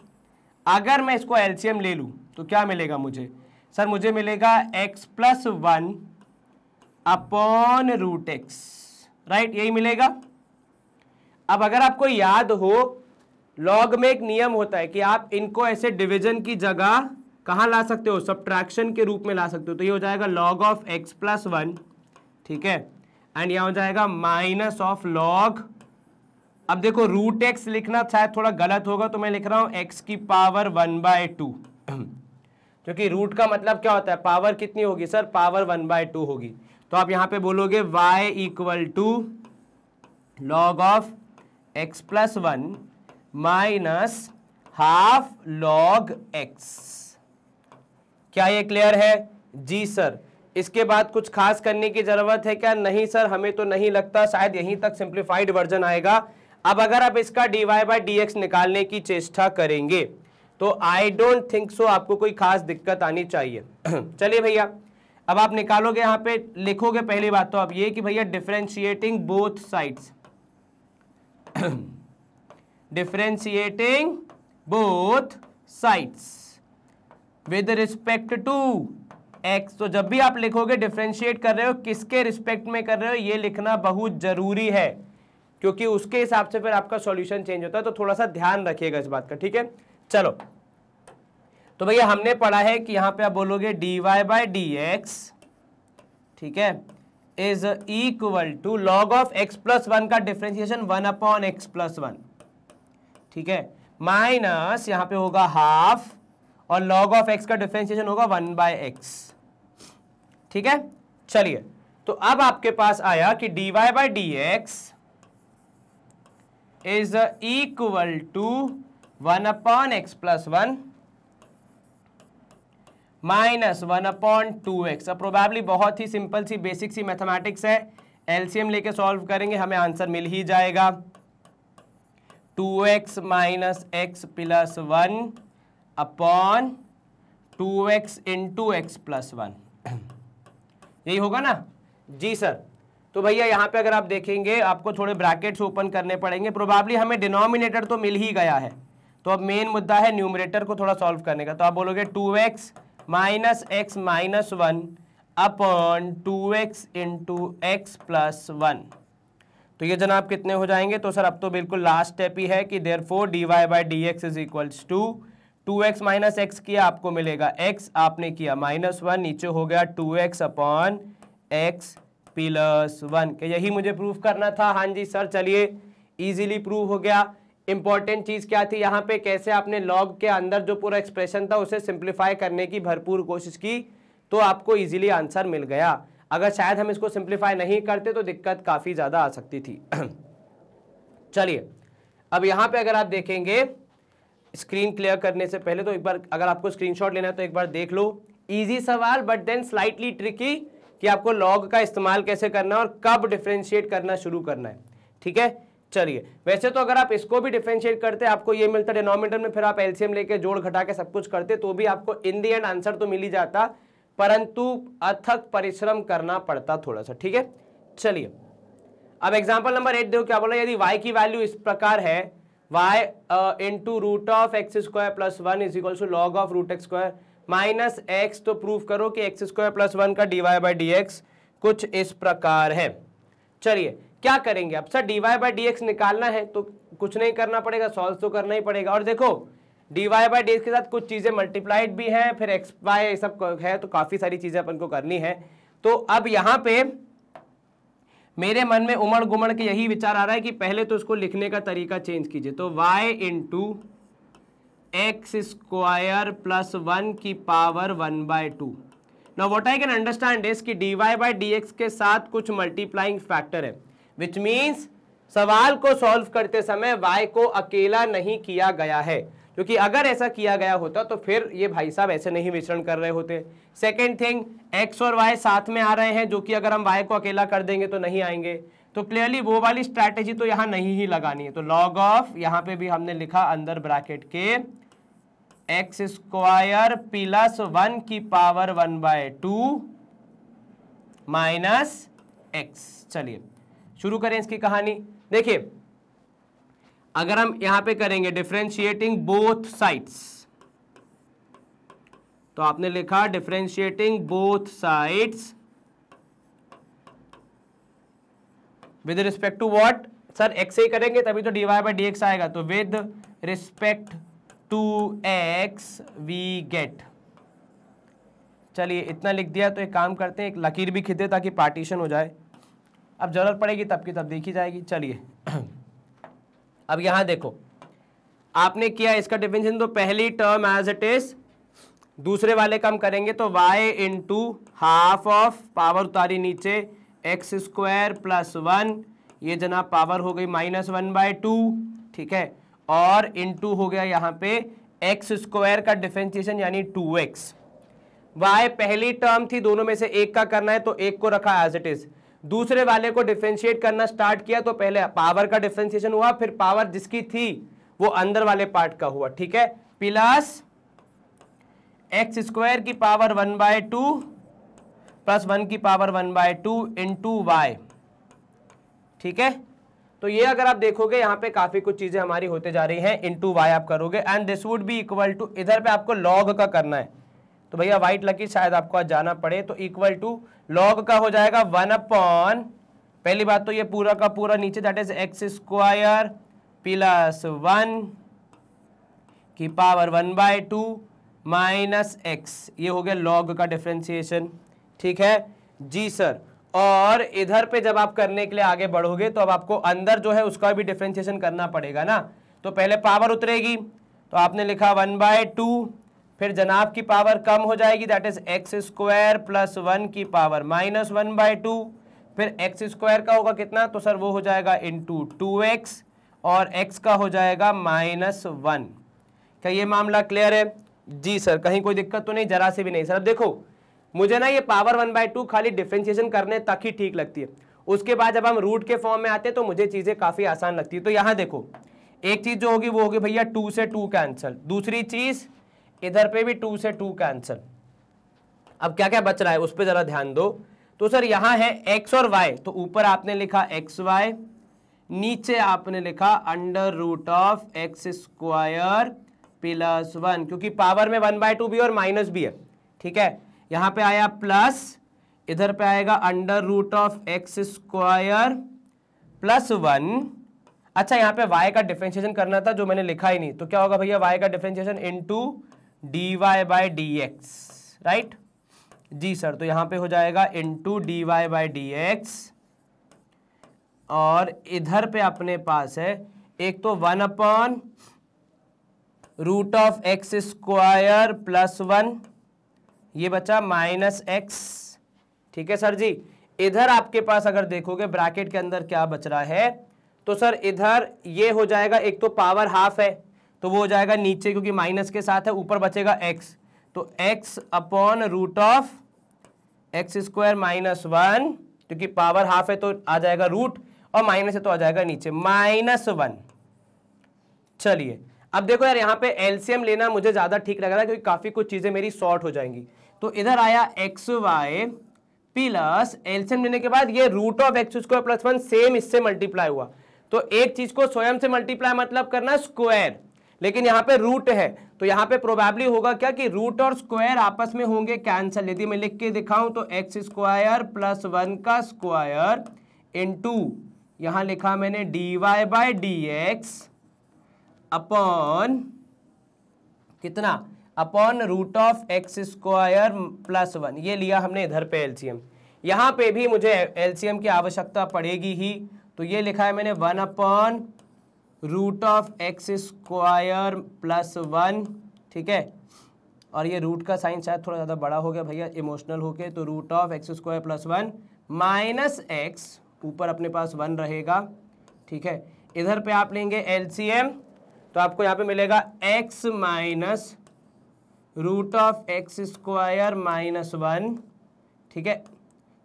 अगर मैं इसको एलसीएम ले लूँ तो क्या मिलेगा मुझे सर मुझे मिलेगा x plus one upon root x right यही मिलेगा अब अगर आपको याद हो लॉग में एक नियम होता है कि आप इनको ऐसे डिवीजन की जगह कहाँ ला सकते हो सब्ट्रैक्शन के रूप में ला सकते हो तो ये हो जाएगा log of x plus one ठीक है एंड यह हो जाएगा माइनस ऑफ लॉग अब देखो रूट एक्स लिखना शायद थोड़ा गलत होगा तो मैं लिख रहा हूं एक्स की पावर वन बाय टू क्योंकि रूट का मतलब क्या होता है पावर कितनी होगी sir power one by two होगी तो आप यहां पे बोलोगे y equal to log of x plus one minus half log x क्या ये क्लियर है जी सर इसके बाद कुछ खास करने की ज़रूरत है क्या नहीं सर हमें तो नहीं लगता शायद यहीं तक सिंप्लीफाइड वर्जन आएगा अब अगर आप इसका d Y by D x निकालने की चेष्टा करेंगे तो आई डोंट थिंक सो आपको कोई खास दिक्कत आनी चाहिए चलिए भैया अब आप निकालोगे यहां पे लिखोगे पहली बात तो आप ये कि भैया differentiating both sides differentiating both sides with respect to x तो जब भी आप लिखोगे डिफ्रेंशिएट कर रहे हो किसके रिस्पेक्ट में कर रहे हो ये लिखना बहुत जरूरी है क्योंकि उसके हिसाब से फिर आपका सॉल्यूशन चेंज होता है तो थोड़ा सा ध्यान रखिएगा इस बात का ठीक है चलो तो भैया हमने पढ़ा है कि यहां पे आप बोलोगे d Y by D x ठीक है is equal to log of x plus one का differentiation one upon x plus one ठीक है माइनस यहां पे होगा हाफ और लॉग ऑफ एक्स का डिफ्रेंसिएशन होगा वन बाय एक्स ठीक है चलिए तो अब आपके पास आया कि d Y by D x is equal to one upon x plus one minus one upon two x अब प्रोबेबली बहुत ही सिंपल सी बेसिक सी मैथमेटिक्स है एलसीएम लेके सॉल्व करेंगे हमें आंसर मिल ही जाएगा two x minus x plus one upon two x into x plus one यही होगा ना जी सर तो भैया यहाँ पे अगर आप देखेंगे आपको थोड़े ब्रैकेट्स ओपन करने पड़ेंगे प्रोबेबली हमें डिनोमिनेटर तो मिल ही गया है तो अब मेन मुद्दा है न्यूमरेटर को थोड़ा सॉल्व करने का तो आप बोलोगे two x minus x minus one upon two x into x plus one तो ये जनाब कितने हो जाएंगे तो सर अब तो बिल्कुल लास्ट स्टेप ही है कि therefore d Y by D x is equals to two x minus x किया आपको मिलेगा एक्स आपने किया माइनस वन नीचे हो गया two x upon x plus one के यही मुझे प्रूफ करना था हाँ जी सर चलिए इजीली प्रूव हो गया इंपॉर्टेंट चीज़ क्या थी यहाँ पे कैसे आपने लॉग के अंदर जो पूरा एक्सप्रेशन था उसे सिंप्लीफाई करने की भरपूर कोशिश की तो आपको इजीली आंसर मिल गया अगर शायद हम इसको सिंप्लीफाई नहीं करते तो दिक्कत काफ़ी ज़्यादा आ सकती थी चलिए अब यहाँ पे अगर आप देखेंगे स्क्रीन क्लियर करने से पहले तो एक बार अगर आपको स्क्रीन लेना है तो एक बार देख लो इजी सवाल बट देन स्लाइटली ट्रिकी कि आपको लॉग का इस्तेमाल कैसे करना है और कब डिफ्रेंशिएट करना शुरू करना है ठीक है चलिए वैसे तो अगर आप इसको भी डिफ्रेंशिएट करते आपको ये मिलता डिनोमिनेटर में फिर आप एलसीएम लेके जोड़ घटा के सब कुछ करते तो भी आपको इन दी एंड आंसर तो मिल ही जाता परंतु अथक परिश्रम करना पड़ता थोड़ा सा ठीक है चलिए अब एग्जाम्पल नंबर एट देखो क्या बोला यदि वाई की वैल्यू इस प्रकार है y into root of x square plus one is equal to log of root x square minus x तो प्रूफ करो कि एक्स स्क्वायर प्लस वन का d Y by D x कुछ इस प्रकार है चलिए क्या करेंगे अब sir d Y by D x निकालना है तो कुछ नहीं करना पड़ेगा सॉल्व तो करना ही पड़ेगा और देखो d Y by D x के साथ कुछ चीज़ें मल्टीप्लाइड भी हैं फिर एक्स वाई सब है तो काफ़ी सारी चीज़ें अपन को करनी है तो अब यहाँ पे मेरे मन में उमड़ गुमड़ के यही विचार आ रहा है कि पहले तो इसको लिखने का तरीका चेंज कीजिए तो y into x square plus one की पावर वन बाय टू ना what I can understand is कि d Y by D x के साथ कुछ मल्टीप्लाइंग फैक्टर है विच मीन्स सवाल को सॉल्व करते समय y को अकेला नहीं किया गया है क्योंकि अगर ऐसा किया गया होता तो फिर ये भाई साहब ऐसे नहीं विचरण कर रहे होते सेकेंड थिंग x और y साथ में आ रहे हैं जो कि अगर हम y को अकेला कर देंगे तो नहीं आएंगे तो क्लियरली वो वाली स्ट्रैटेजी तो यहाँ नहीं ही लगानी है तो लॉग ऑफ यहाँ पे भी हमने लिखा अंदर ब्रैकेट के एक्स स्क्वायर प्लस वन की power one by two minus x चलिए शुरू करें इसकी कहानी देखिए अगर हम यहां पे करेंगे डिफ्रेंशिएटिंग बोथ साइड्स तो आपने लिखा differentiating both sides with respect to what sir x ही करेंगे तभी तो d Y by D x आएगा तो with respect to x we get चलिए इतना लिख दिया तो एक काम करते हैं एक लकीर भी खींचे ताकि पार्टीशन हो जाए अब ज़रूरत पड़ेगी तब की तब देखी जाएगी चलिए अब यहां देखो आपने किया इसका डिफिनेशन तो पहली टर्म एज इट इज दूसरे वाले कम करेंगे तो y to half of power उतारी नीचे एक्स स्क्वायर प्लस वन ये जना पावर हो गई माइनस वन बाय टू ठीक है और इनटू हो गया यहाँ पे एक्स स्क्वायर का डिफ्रेंसिएशन यानी टू एक्स वाई पहली टर्म थी दोनों में से एक का करना है तो एक को रखा एज इट इज दूसरे वाले को डिफ्रेंशिएट करना स्टार्ट किया तो पहले पावर का डिफ्रेंशिएशन हुआ फिर पावर जिसकी थी वो अंदर वाले पार्ट का हुआ ठीक है प्लस एक्स स्क्वायर की power one by two plus one की power one by two into y ठीक है तो ये अगर आप देखोगे यहाँ पे काफी कुछ चीजें हमारी होते जा रही हैं इन टू वाई आप करोगे and this would be equal to इधर पे आपको लॉग का करना है तो भैया व्हाइट लकी शायद आपको आज जाना पड़े तो इक्वल टू लॉग का हो जाएगा वन अपॉन पहली बात तो ये पूरा का पूरा नीचे that is x square plus one की power one by two minus x ये हो गया लॉग का डिफ्रेंसिएशन ठीक है जी सर और इधर पे जब आप करने के लिए आगे बढ़ोगे तो अब आपको अंदर जो है उसका भी डिफ्रेंशिएशन करना पड़ेगा ना तो पहले पावर उतरेगी तो आपने लिखा वन बाय टू फिर जनाब की पावर कम हो जाएगी that is x square plus one की power minus one by two फिर एक्स स्क्वायर का होगा कितना तो सर वो हो जाएगा इन टू एक्स और एक्स का हो जाएगा माइनस वन क्या ये मामला क्लियर है जी सर कहीं कोई दिक्कत तो नहीं जरा से भी नहीं सर अब देखो मुझे ना ये पावर वन बाय टू खाली डिफ्रेंशिएशन करने तक ही ठीक लगती है उसके बाद जब हम रूट के फॉर्म में आते हैं तो मुझे चीज़ें काफ़ी आसान लगती है तो यहाँ देखो एक चीज़ जो होगी वो होगी भैया टू से टू कैंसल दूसरी चीज़ इधर पे भी टू से टू कैंसल अब क्या क्या बच रहा है उस पर ज़रा ध्यान दो तो सर यहाँ है एक्स और वाई तो ऊपर आपने लिखा एक्स वाई नीचे आपने लिखा under root of x square plus one क्योंकि पावर में वन बाय टू भी और माइनस भी है ठीक है यहाँ पे आया प्लस इधर पे आएगा under root of x square plus one अच्छा यहां पे वाई का डिफ्रेंशिएशन करना था जो मैंने लिखा ही नहीं तो क्या होगा भैया वाई का differentiation two D Y by D x right जी सर तो यहां पे हो जाएगा into D Y by D x और इधर पे अपने पास है एक तो one upon root of x square plus one ये बचा माइनस एक्स ठीक है सर जी इधर आपके पास अगर देखोगे ब्रैकेट के अंदर क्या बच रहा है तो सर इधर ये हो जाएगा एक तो पावर हाफ है तो वो हो जाएगा नीचे क्योंकि माइनस के साथ है ऊपर बचेगा एक्स तो x upon root of x square minus one क्योंकि पावर हाफ है तो आ जाएगा रूट और माइनस है तो आ जाएगा नीचे माइनस वन चलिए अब देखो यार यहाँ पे एलसीएम लेना मुझे ज़्यादा ठीक लग रहा है क्योंकि काफ़ी कुछ चीज़ें मेरी शॉर्ट हो जाएंगी तो इधर आया एक्स वाई प्लस एल्सियम लेने के बाद ये root of x square plus one same इससे मल्टीप्लाई हुआ तो एक चीज को स्वयं से मल्टीप्लाई मतलब करना स्क्वायर लेकिन यहां पे रूट है तो यहां पे प्रोबेबली होगा क्या कि रूट और स्क्वायर आपस में होंगे कैंसल यदि मैं लिख के दिखाऊं तो एक्स स्क्वायर प्लस वन का स्क्वायर इन टू यहां लिखा मैंने D Y by D x upon कितना upon root of x square plus one ये लिया हमने इधर पे एलसीएम यहाँ पे भी मुझे एलसीएम की आवश्यकता पड़ेगी ही तो ये लिखा है मैंने one upon root of x square plus one ठीक है और ये रूट का साइन शायद थोड़ा ज़्यादा बड़ा हो गया भैया इमोशनल होके तो root of x square plus one minus x ऊपर अपने पास वन रहेगा ठीक है इधर पे आप लेंगे एलसीएम तो आपको यहाँ पे मिलेगा x minus root of x square minus one ठीक है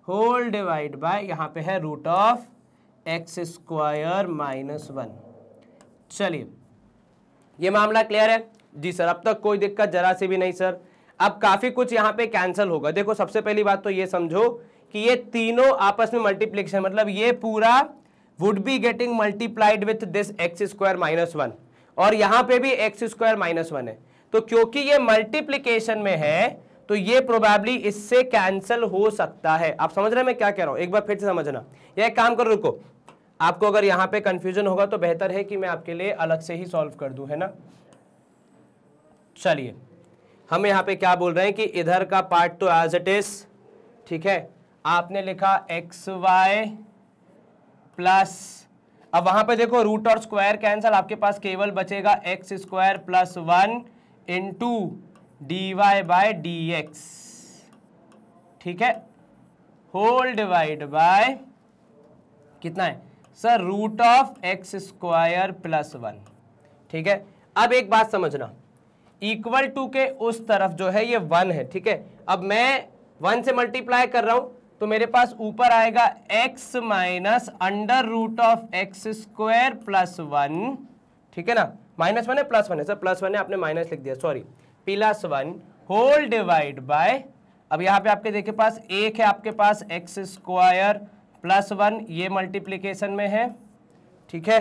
होल डिवाइड बाय यहाँ पे है root of x square minus one चलिए ये मामला क्लियर है जी सर अब तक कोई दिक्कत जरा सी भी नहीं सर अब काफ़ी कुछ यहाँ पे कैंसिल होगा देखो सबसे पहली बात तो ये समझो कि ये तीनों आपस में मल्टीप्लिकेशन मतलब ये पूरा would be getting multiplied with this x square minus one और यहाँ पे भी एक्स स्क्वायर माइनस वन है तो क्योंकि ये मल्टीप्लीकेशन में है तो ये प्रोबेबली इससे कैंसिल हो सकता है आप समझ रहे हैं मैं क्या कह रहा हूं एक बार फिर से समझना यह काम करो रुको आपको अगर यहां पे कंफ्यूजन होगा तो बेहतर है कि मैं आपके लिए अलग से ही सॉल्व कर दू है ना चलिए हम यहां पे क्या बोल रहे हैं कि इधर का पार्ट तो एज इट इज ठीक है आपने लिखा एक्स वाई प्लस अब वहां पर देखो रूट और स्क्वायर कैंसल आपके पास केवल बचेगा x square plus one into D y by d x ठीक है होल डिवाइड बाय कितना है sir root of x square plus one ठीक है अब एक बात समझना इक्वल टू के उस तरफ जो है ये वन है ठीक है अब मैं वन से मल्टीप्लाई कर रहा हूं तो मेरे पास ऊपर आएगा x minus under root of x square plus one ठीक है ना माइनस वन है प्लस वन है सर प्लस वन है आपने माइनस लिख दिया sorry plus one whole divide by अब यहाँ पे आपके देखे पास एक है आपके पास एक्स स्क्वायर प्लस वन ये मल्टीप्लीकेशन में है ठीक है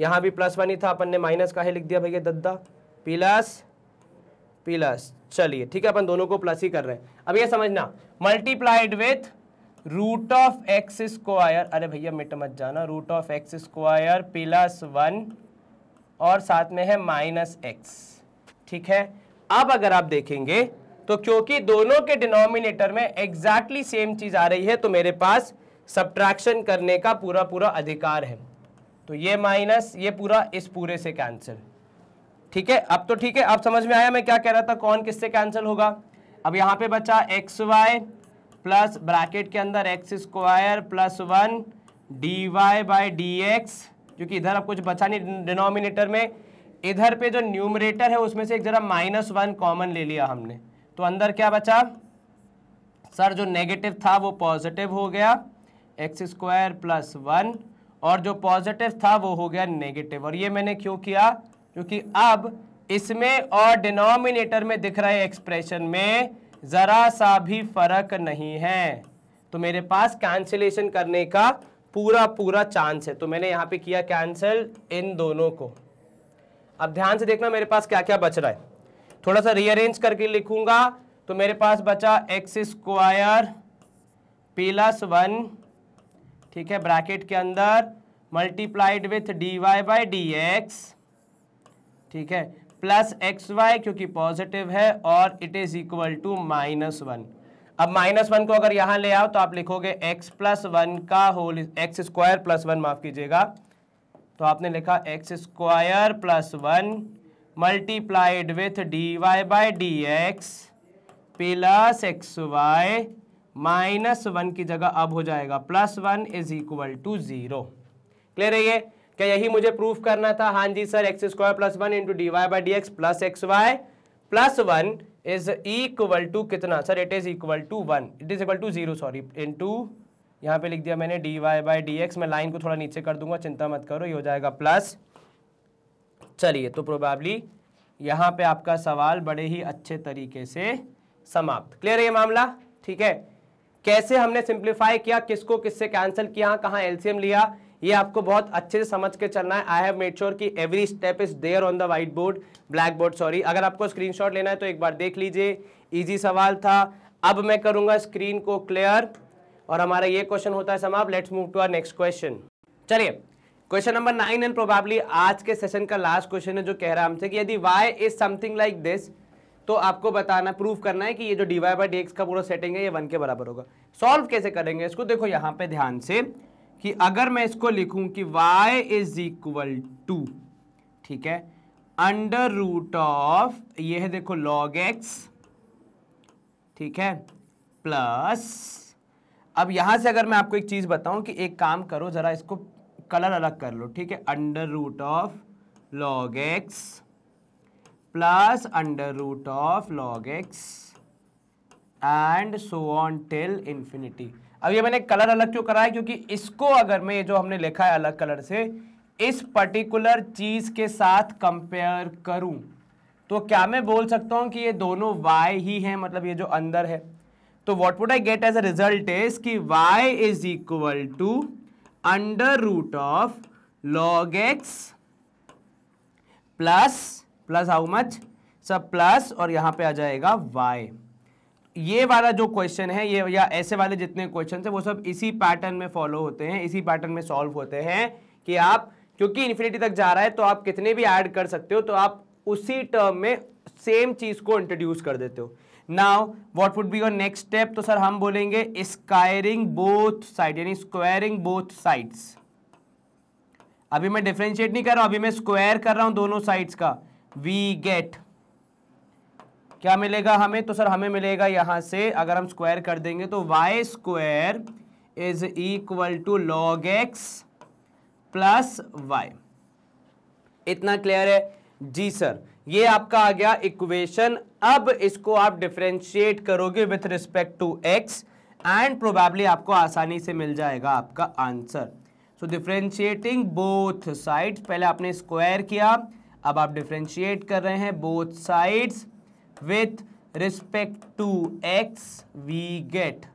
यहाँ भी प्लस वन ही था अपन ने माइनस का ही लिख दिया भैया दद्दा प्लस प्लस चलिए ठीक है अपन दोनों को प्लस ही कर रहे हैं अब ये समझना multiplied with root of x square अरे भैया मिट मत जाना root of x square plus one और साथ में है माइनस एक्स ठीक है अब अगर आप देखेंगे तो क्योंकि दोनों के डिनोमिनेटर में एग्जैक्टली सेम चीज़ आ रही है तो मेरे पास सब्ट्रैक्शन करने का पूरा पूरा अधिकार है तो ये माइनस ये पूरा इस पूरे से कैंसिल ठीक है अब तो ठीक है अब समझ में आया मैं क्या कह रहा था कौन किससे कैंसिल होगा अब यहाँ पे बचा एक्स वाई प्लस ब्रैकेट के अंदर x square plus one D Y by D x क्योंकि इधर अब कुछ बचा नहीं डिनोमिनेटर में इधर पे जो न्यूमरेटर है उसमें से एक जरा माइनस वन कॉमन ले लिया हमने तो अंदर क्या बचा सर जो नेगेटिव था वो पॉजिटिव हो गया एक्स स्क्वायर प्लस वन और जो पॉजिटिव था वो हो गया नेगेटिव और ये मैंने क्यों किया क्योंकि अब इसमें और डिनोमिनेटर में दिख रहे एक्सप्रेशन में ज़रा सा भी फर्क नहीं है तो मेरे पास कैंसिलेशन करने का पूरा पूरा चांस है तो मैंने यहां पे किया कैंसिल इन दोनों को अब ध्यान से देखना मेरे पास क्या क्या बच रहा है थोड़ा सा रीअरेंज करके लिखूंगा तो मेरे पास बचा एक्स स्क्वायर प्लस वन ठीक है ब्रैकेट के अंदर multiplied with D Y by D x ठीक है प्लस एक्स वाई क्योंकि पॉजिटिव है और it is equal to minus one अब माइनस वन को अगर यहाँ ले आओ तो आप लिखोगे एक्स प्लस वन का whole X square plus one माफ़ कीजिएगा तो आपने लिखा X square plus one multiplied with D Y by D X plus X Y minus one की जगह अब हो जाएगा plus one is equal to zero clear है ये क्या यही मुझे प्रूफ करना था हाँ जी sir X square plus one into D Y by D X plus X Y plus one is equal to कितना sir it is equal to one it is equal to zero sorry into यहाँ पे लिख दिया मैंने D Y by D X मैं लाइन को थोड़ा नीचे कर दूंगा चिंता मत करो ये हो जाएगा प्लस चलिए तो प्रोबेबली यहाँ पे आपका सवाल बड़े ही अच्छे तरीके से समाप्त क्लियर है ये मामला ठीक है कैसे हमने सिंप्लीफाई किया किसको किससे कैंसिल किया कहाँ एलसीएम लिया ये आपको बहुत अच्छे से समझ के चलना है आई हैव मेड श्योर की every step is there on the white board black board sorry अगर आपको स्क्रीनशॉट लेना है तो एक बार देख लीजिए ईजी सवाल था अब मैं करूंगा स्क्रीन को क्लियर और हमारा ये क्वेश्चन होता है समाप्त let's move to our next question चलिए question number nine and probably आज के सेशन का लास्ट क्वेश्चन है जो कह रहा है हमसे कि यदि Y is something like this तो आपको बताना प्रूफ करना है कि ये जो D Y by D X का पूरा सेटिंग है ये वन के बराबर होगा सॉल्व कैसे करेंगे इसको देखो यहाँ पे ध्यान से कि अगर मैं इसको लिखूं कि y इज इक्वल टू ठीक है अंडर रूट ऑफ ये है देखो log x ठीक है प्लस अब यहां से अगर मैं आपको एक चीज़ बताऊं कि एक काम करो ज़रा इसको कलर अलग कर लो ठीक है under root of log x plus under root of log X and so on till infinity अब ये मैंने कलर अलग क्यों करा है क्योंकि इसको अगर मैं जो हमने लिखा है अलग कलर से इस पर्टिकुलर चीज़ के साथ कंपेयर करूं तो क्या मैं बोल सकता हूं कि ये दोनों y ही हैं मतलब ये जो अंदर है तो what would I get as a result is कि y is equal to under root of log x plus plus how much सब प्लस और यहां पे आ जाएगा y ये वाला जो क्वेश्चन है ये या ऐसे वाले जितने क्वेश्चन है वो सब इसी पैटर्न में फॉलो होते हैं इसी पैटर्न में सॉल्व होते हैं कि आप क्योंकि इन्फिनिटी तक जा रहा है तो आप कितने भी ऐड कर सकते हो तो आप उसी टर्म में सेम चीज़ को इंट्रोड्यूस कर देते हो now what would be your next step तो सर हम बोलेंगे स्क्वायरिंग बोथ साइड यानी स्क्वायरिंग बोथ साइड्स अभी मैं डिफ्रेंशिएट नहीं कर रहा हूं अभी मैं स्क्वायर कर रहा हूं दोनों साइड्स का वी गेट क्या मिलेगा हमें तो सर हमें मिलेगा यहाँ से अगर हम स्क्वायर कर देंगे तो Y square is equal to log x plus Y इतना क्लियर है जी सर ये आपका आ गया इक्वेशन अब इसको आप डिफ्रेंशिएट करोगे with respect to x and probably आपको आसानी से मिल जाएगा आपका answer so differentiating both sides पहले आपने स्क्वायर किया अब आप डिफ्रेंशिएट कर रहे हैं both sides with respect to x we get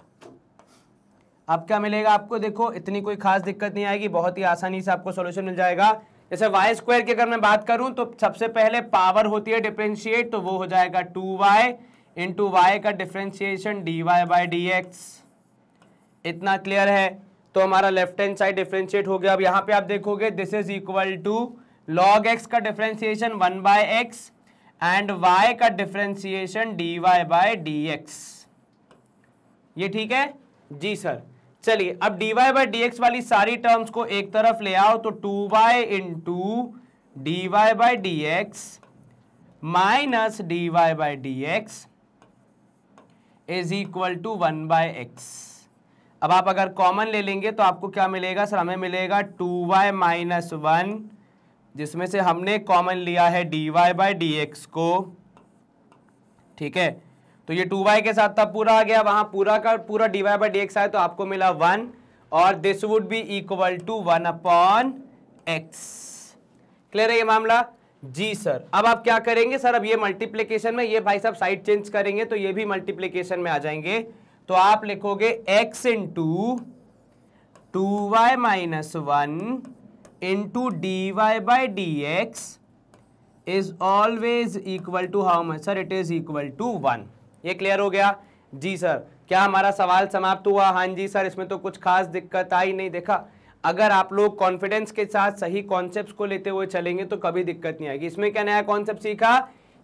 अब क्या मिलेगा आपको देखो इतनी कोई खास दिक्कत नहीं आएगी बहुत ही आसानी से आपको सोल्यूशन मिल जाएगा जैसे वाई स्क्वायर की अगर मैं बात करूं तो सबसे पहले पावर होती है डिफ्रेंशिएट तो वो हो जाएगा टू वाई इंटू वाई का differentiation D Y by D X इतना क्लियर है तो हमारा लेफ्ट हैंड साइड डिफ्रेंशिएट हो गया अब यहाँ पे आप देखोगे this is equal to log X का differentiation one by X and y का differentiation D Y by D x ये ठीक है जी सर चलिए अब D Y by D X वाली सारी टर्म्स को एक तरफ ले आओ तो two Y into D Y by D x minus D Y by D x is equal to one by X अब आप अगर कॉमन ले लेंगे तो आपको क्या मिलेगा सर हमें मिलेगा टू वाई माइनस वन जिसमें से हमने कॉमन लिया है D Y by D x को ठीक है तो ये टू वाई के साथ तब पूरा आ गया वहां पूरा का पूरा D Y by D x आया तो आपको मिला वन और this would be equal to one upon X clear है ये मामला जी सर अब आप क्या करेंगे सर अब ये मल्टीप्लीकेशन में ये भाई साहब साइड चेंज करेंगे तो ये भी मल्टीप्लीकेशन में आ जाएंगे तो आप लिखोगे X into two Y minus one D Y by D x is always equal to how much sir it is equal to one ये क्लियर हो गया जी सर क्या हमारा सवाल समाप्त हुआ हाँ जी सर इसमें तो कुछ खास दिक्कत आई नहीं देखा अगर आप लोग कॉन्फिडेंस के साथ सही कॉन्सेप्ट को लेते हुए चलेंगे तो कभी दिक्कत नहीं आएगी इसमें क्या नया कॉन्सेप्ट सीखा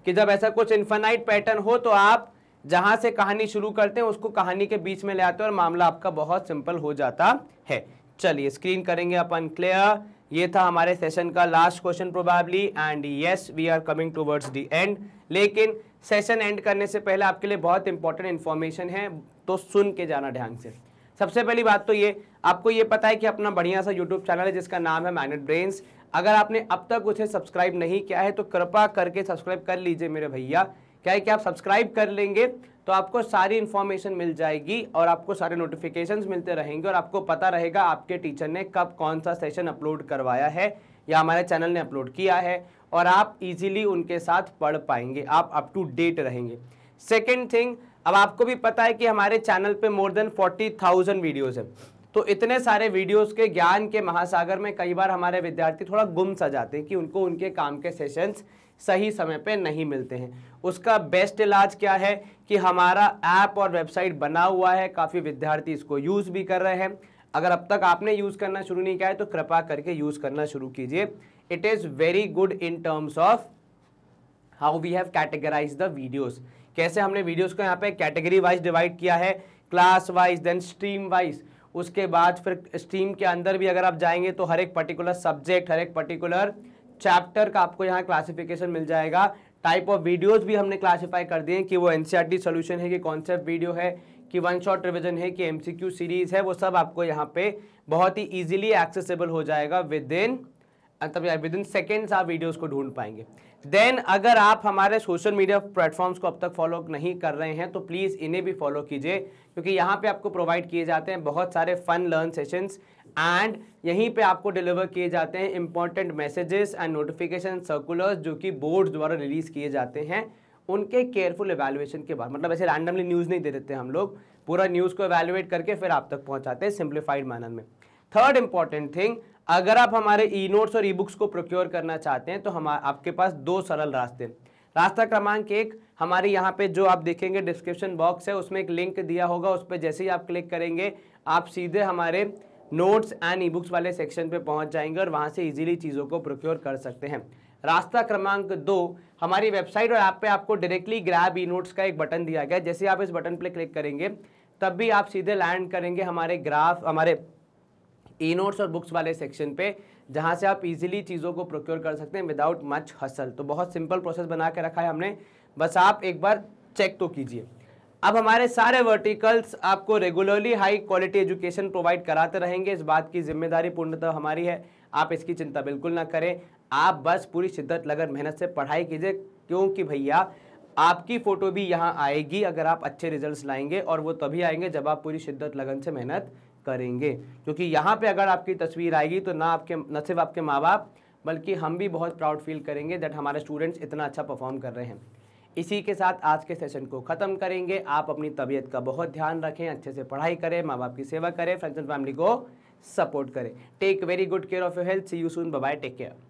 कि जब ऐसा कुछ इन्फेनाइट पैटर्न हो तो आप जहां से कहानी शुरू करते हैं उसको कहानी के बीच में ले आते हैं और मामला आपका बहुत सिंपल हो जाता है चलिए स्क्रीन करेंगे अपन क्लियर ये था हमारे सेशन का last question probably and yes we are coming towards the end लेकिन सेशन एंड करने से पहले आपके लिए बहुत इंपॉर्टेंट इन्फॉर्मेशन है तो सुन के जाना ध्यान से सबसे पहली बात तो ये आपको ये पता है कि अपना बढ़िया सा यूट्यूब चैनल है जिसका नाम है मैनेट ब्रेन्स अगर आपने अब तक उसे सब्सक्राइब नहीं किया है तो कृपा करके सब्सक्राइब कर लीजिए मेरे भैया क्या है कि आप सब्सक्राइब कर लेंगे तो आपको सारी इन्फॉर्मेशन मिल जाएगी और आपको सारे नोटिफिकेशन मिलते रहेंगे और आपको पता रहेगा आपके टीचर ने कब कौन सा सेशन अपलोड करवाया है या हमारे चैनल ने अपलोड किया है और आप इजीली उनके साथ पढ़ पाएंगे आप अप टू डेट रहेंगे सेकेंड थिंग अब आपको भी पता है कि हमारे चैनल पे more than forty thousand videos हैं तो इतने सारे वीडियोस के ज्ञान के महासागर में कई बार हमारे विद्यार्थी थोड़ा गुम सा जाते हैं कि उनको उनके काम के सेशंस सही समय पे नहीं मिलते हैं उसका बेस्ट इलाज क्या है कि हमारा ऐप और वेबसाइट बना हुआ है काफ़ी विद्यार्थी इसको यूज़ भी कर रहे हैं अगर अब तक आपने यूज़ करना शुरू नहीं किया है तो कृपा करके यूज़ करना शुरू कीजिए it is very good in terms of how we have categorize the videos कैसे हमने वीडियोज़ को यहाँ पे कैटेगरी वाइज डिवाइड किया है class wise then stream wise उसके बाद फिर स्ट्रीम के अंदर भी अगर आप जाएंगे तो हर एक पर्टिकुलर सब्जेक्ट हर एक पर्टिकुलर चैप्टर का आपको यहाँ क्लासिफिकेशन मिल जाएगा टाइप ऑफ वीडियोस भी हमने क्लासिफाई कर दिए कि वो एन सी e है कि कॉन्सेप्ट वीडियो है कि वन शॉट रिविजन है कि एम सीरीज है वो सब आपको यहाँ पे बहुत ही ईजिली एक्सेसिबल हो जाएगा विद इन तब विद इन सेकेंड्स आप वीडियोस को ढूंढ पाएंगे देन अगर आप हमारे सोशल मीडिया प्लेटफॉर्म्स को अब तक फॉलो नहीं कर रहे हैं तो प्लीज़ इन्हें भी फॉलो कीजिए क्योंकि यहाँ पे आपको प्रोवाइड किए जाते हैं बहुत सारे फन लर्न सेशंस एंड यहीं पे आपको डिलीवर किए जाते हैं important messages and notification circulars जो कि बोर्ड द्वारा रिलीज़ किए जाते हैं उनके केयरफुल एवेलुएशन के बाद मतलब ऐसे रैंडमली न्यूज़ नहीं दे देते हम लोग पूरा न्यूज़ को एवेलुएट करके फिर आप तक पहुँचाते हैं सिंप्लीफाइड मैनर में थर्ड इंपॉर्टेंट थिंग अगर आप हमारे ई नोट्स और ई बुक्स को प्रोक्योर करना चाहते हैं तो हम आपके पास दो सरल रास्ते रास्ता क्रमांक एक हमारे यहाँ पे जो आप देखेंगे डिस्क्रिप्शन बॉक्स है उसमें एक लिंक दिया होगा उस पर जैसे ही आप क्लिक करेंगे आप सीधे हमारे नोट्स एंड ई बुक्स वाले सेक्शन पे पहुंच जाएंगे और वहाँ से इजीली चीज़ों को प्रोक्योर कर सकते हैं रास्ता क्रमांक दो हमारी वेबसाइट और ऐप आप पे आपको डायरेक्टली ग्रैब ई नोट्स का एक बटन दिया गया जैसे आप इस बटन पर क्लिक करेंगे तब भी आप सीधे लैंड करेंगे हमारे ग्राफ हमारे ई नोट्स और बुक्स वाले सेक्शन पे जहाँ से आप इजीली चीज़ों को प्रोक्योर कर सकते हैं विदाउट मच हसल तो बहुत सिंपल प्रोसेस बना के रखा है हमने बस आप एक बार चेक तो कीजिए अब हमारे सारे वर्टिकल्स आपको regularly high quality education provide कराते रहेंगे इस बात की जिम्मेदारी पूर्णतः हमारी है आप इसकी चिंता बिल्कुल ना करें आप बस पूरी शिद्दत लगन मेहनत से पढ़ाई कीजिए क्योंकि भैया आपकी फ़ोटो भी यहाँ आएगी अगर आप अच्छे रिजल्ट्स लाएंगे और वो तभी आएंगे जब आप पूरी शिद्दत लगन से मेहनत करेंगे क्योंकि यहाँ पे अगर आपकी तस्वीर आएगी तो ना आपके न सिर्फ आपके माँ बाप बल्कि हम भी बहुत प्राउड फील करेंगे दैट हमारे स्टूडेंट्स इतना अच्छा परफॉर्म कर रहे हैं इसी के साथ आज के सेशन को ख़त्म करेंगे आप अपनी तबीयत का बहुत ध्यान रखें अच्छे से पढ़ाई करें माँ बाप की सेवा करें फ्रेंड्स एंड फैमिली को सपोर्ट करें take very good care of your health see you soon bye take care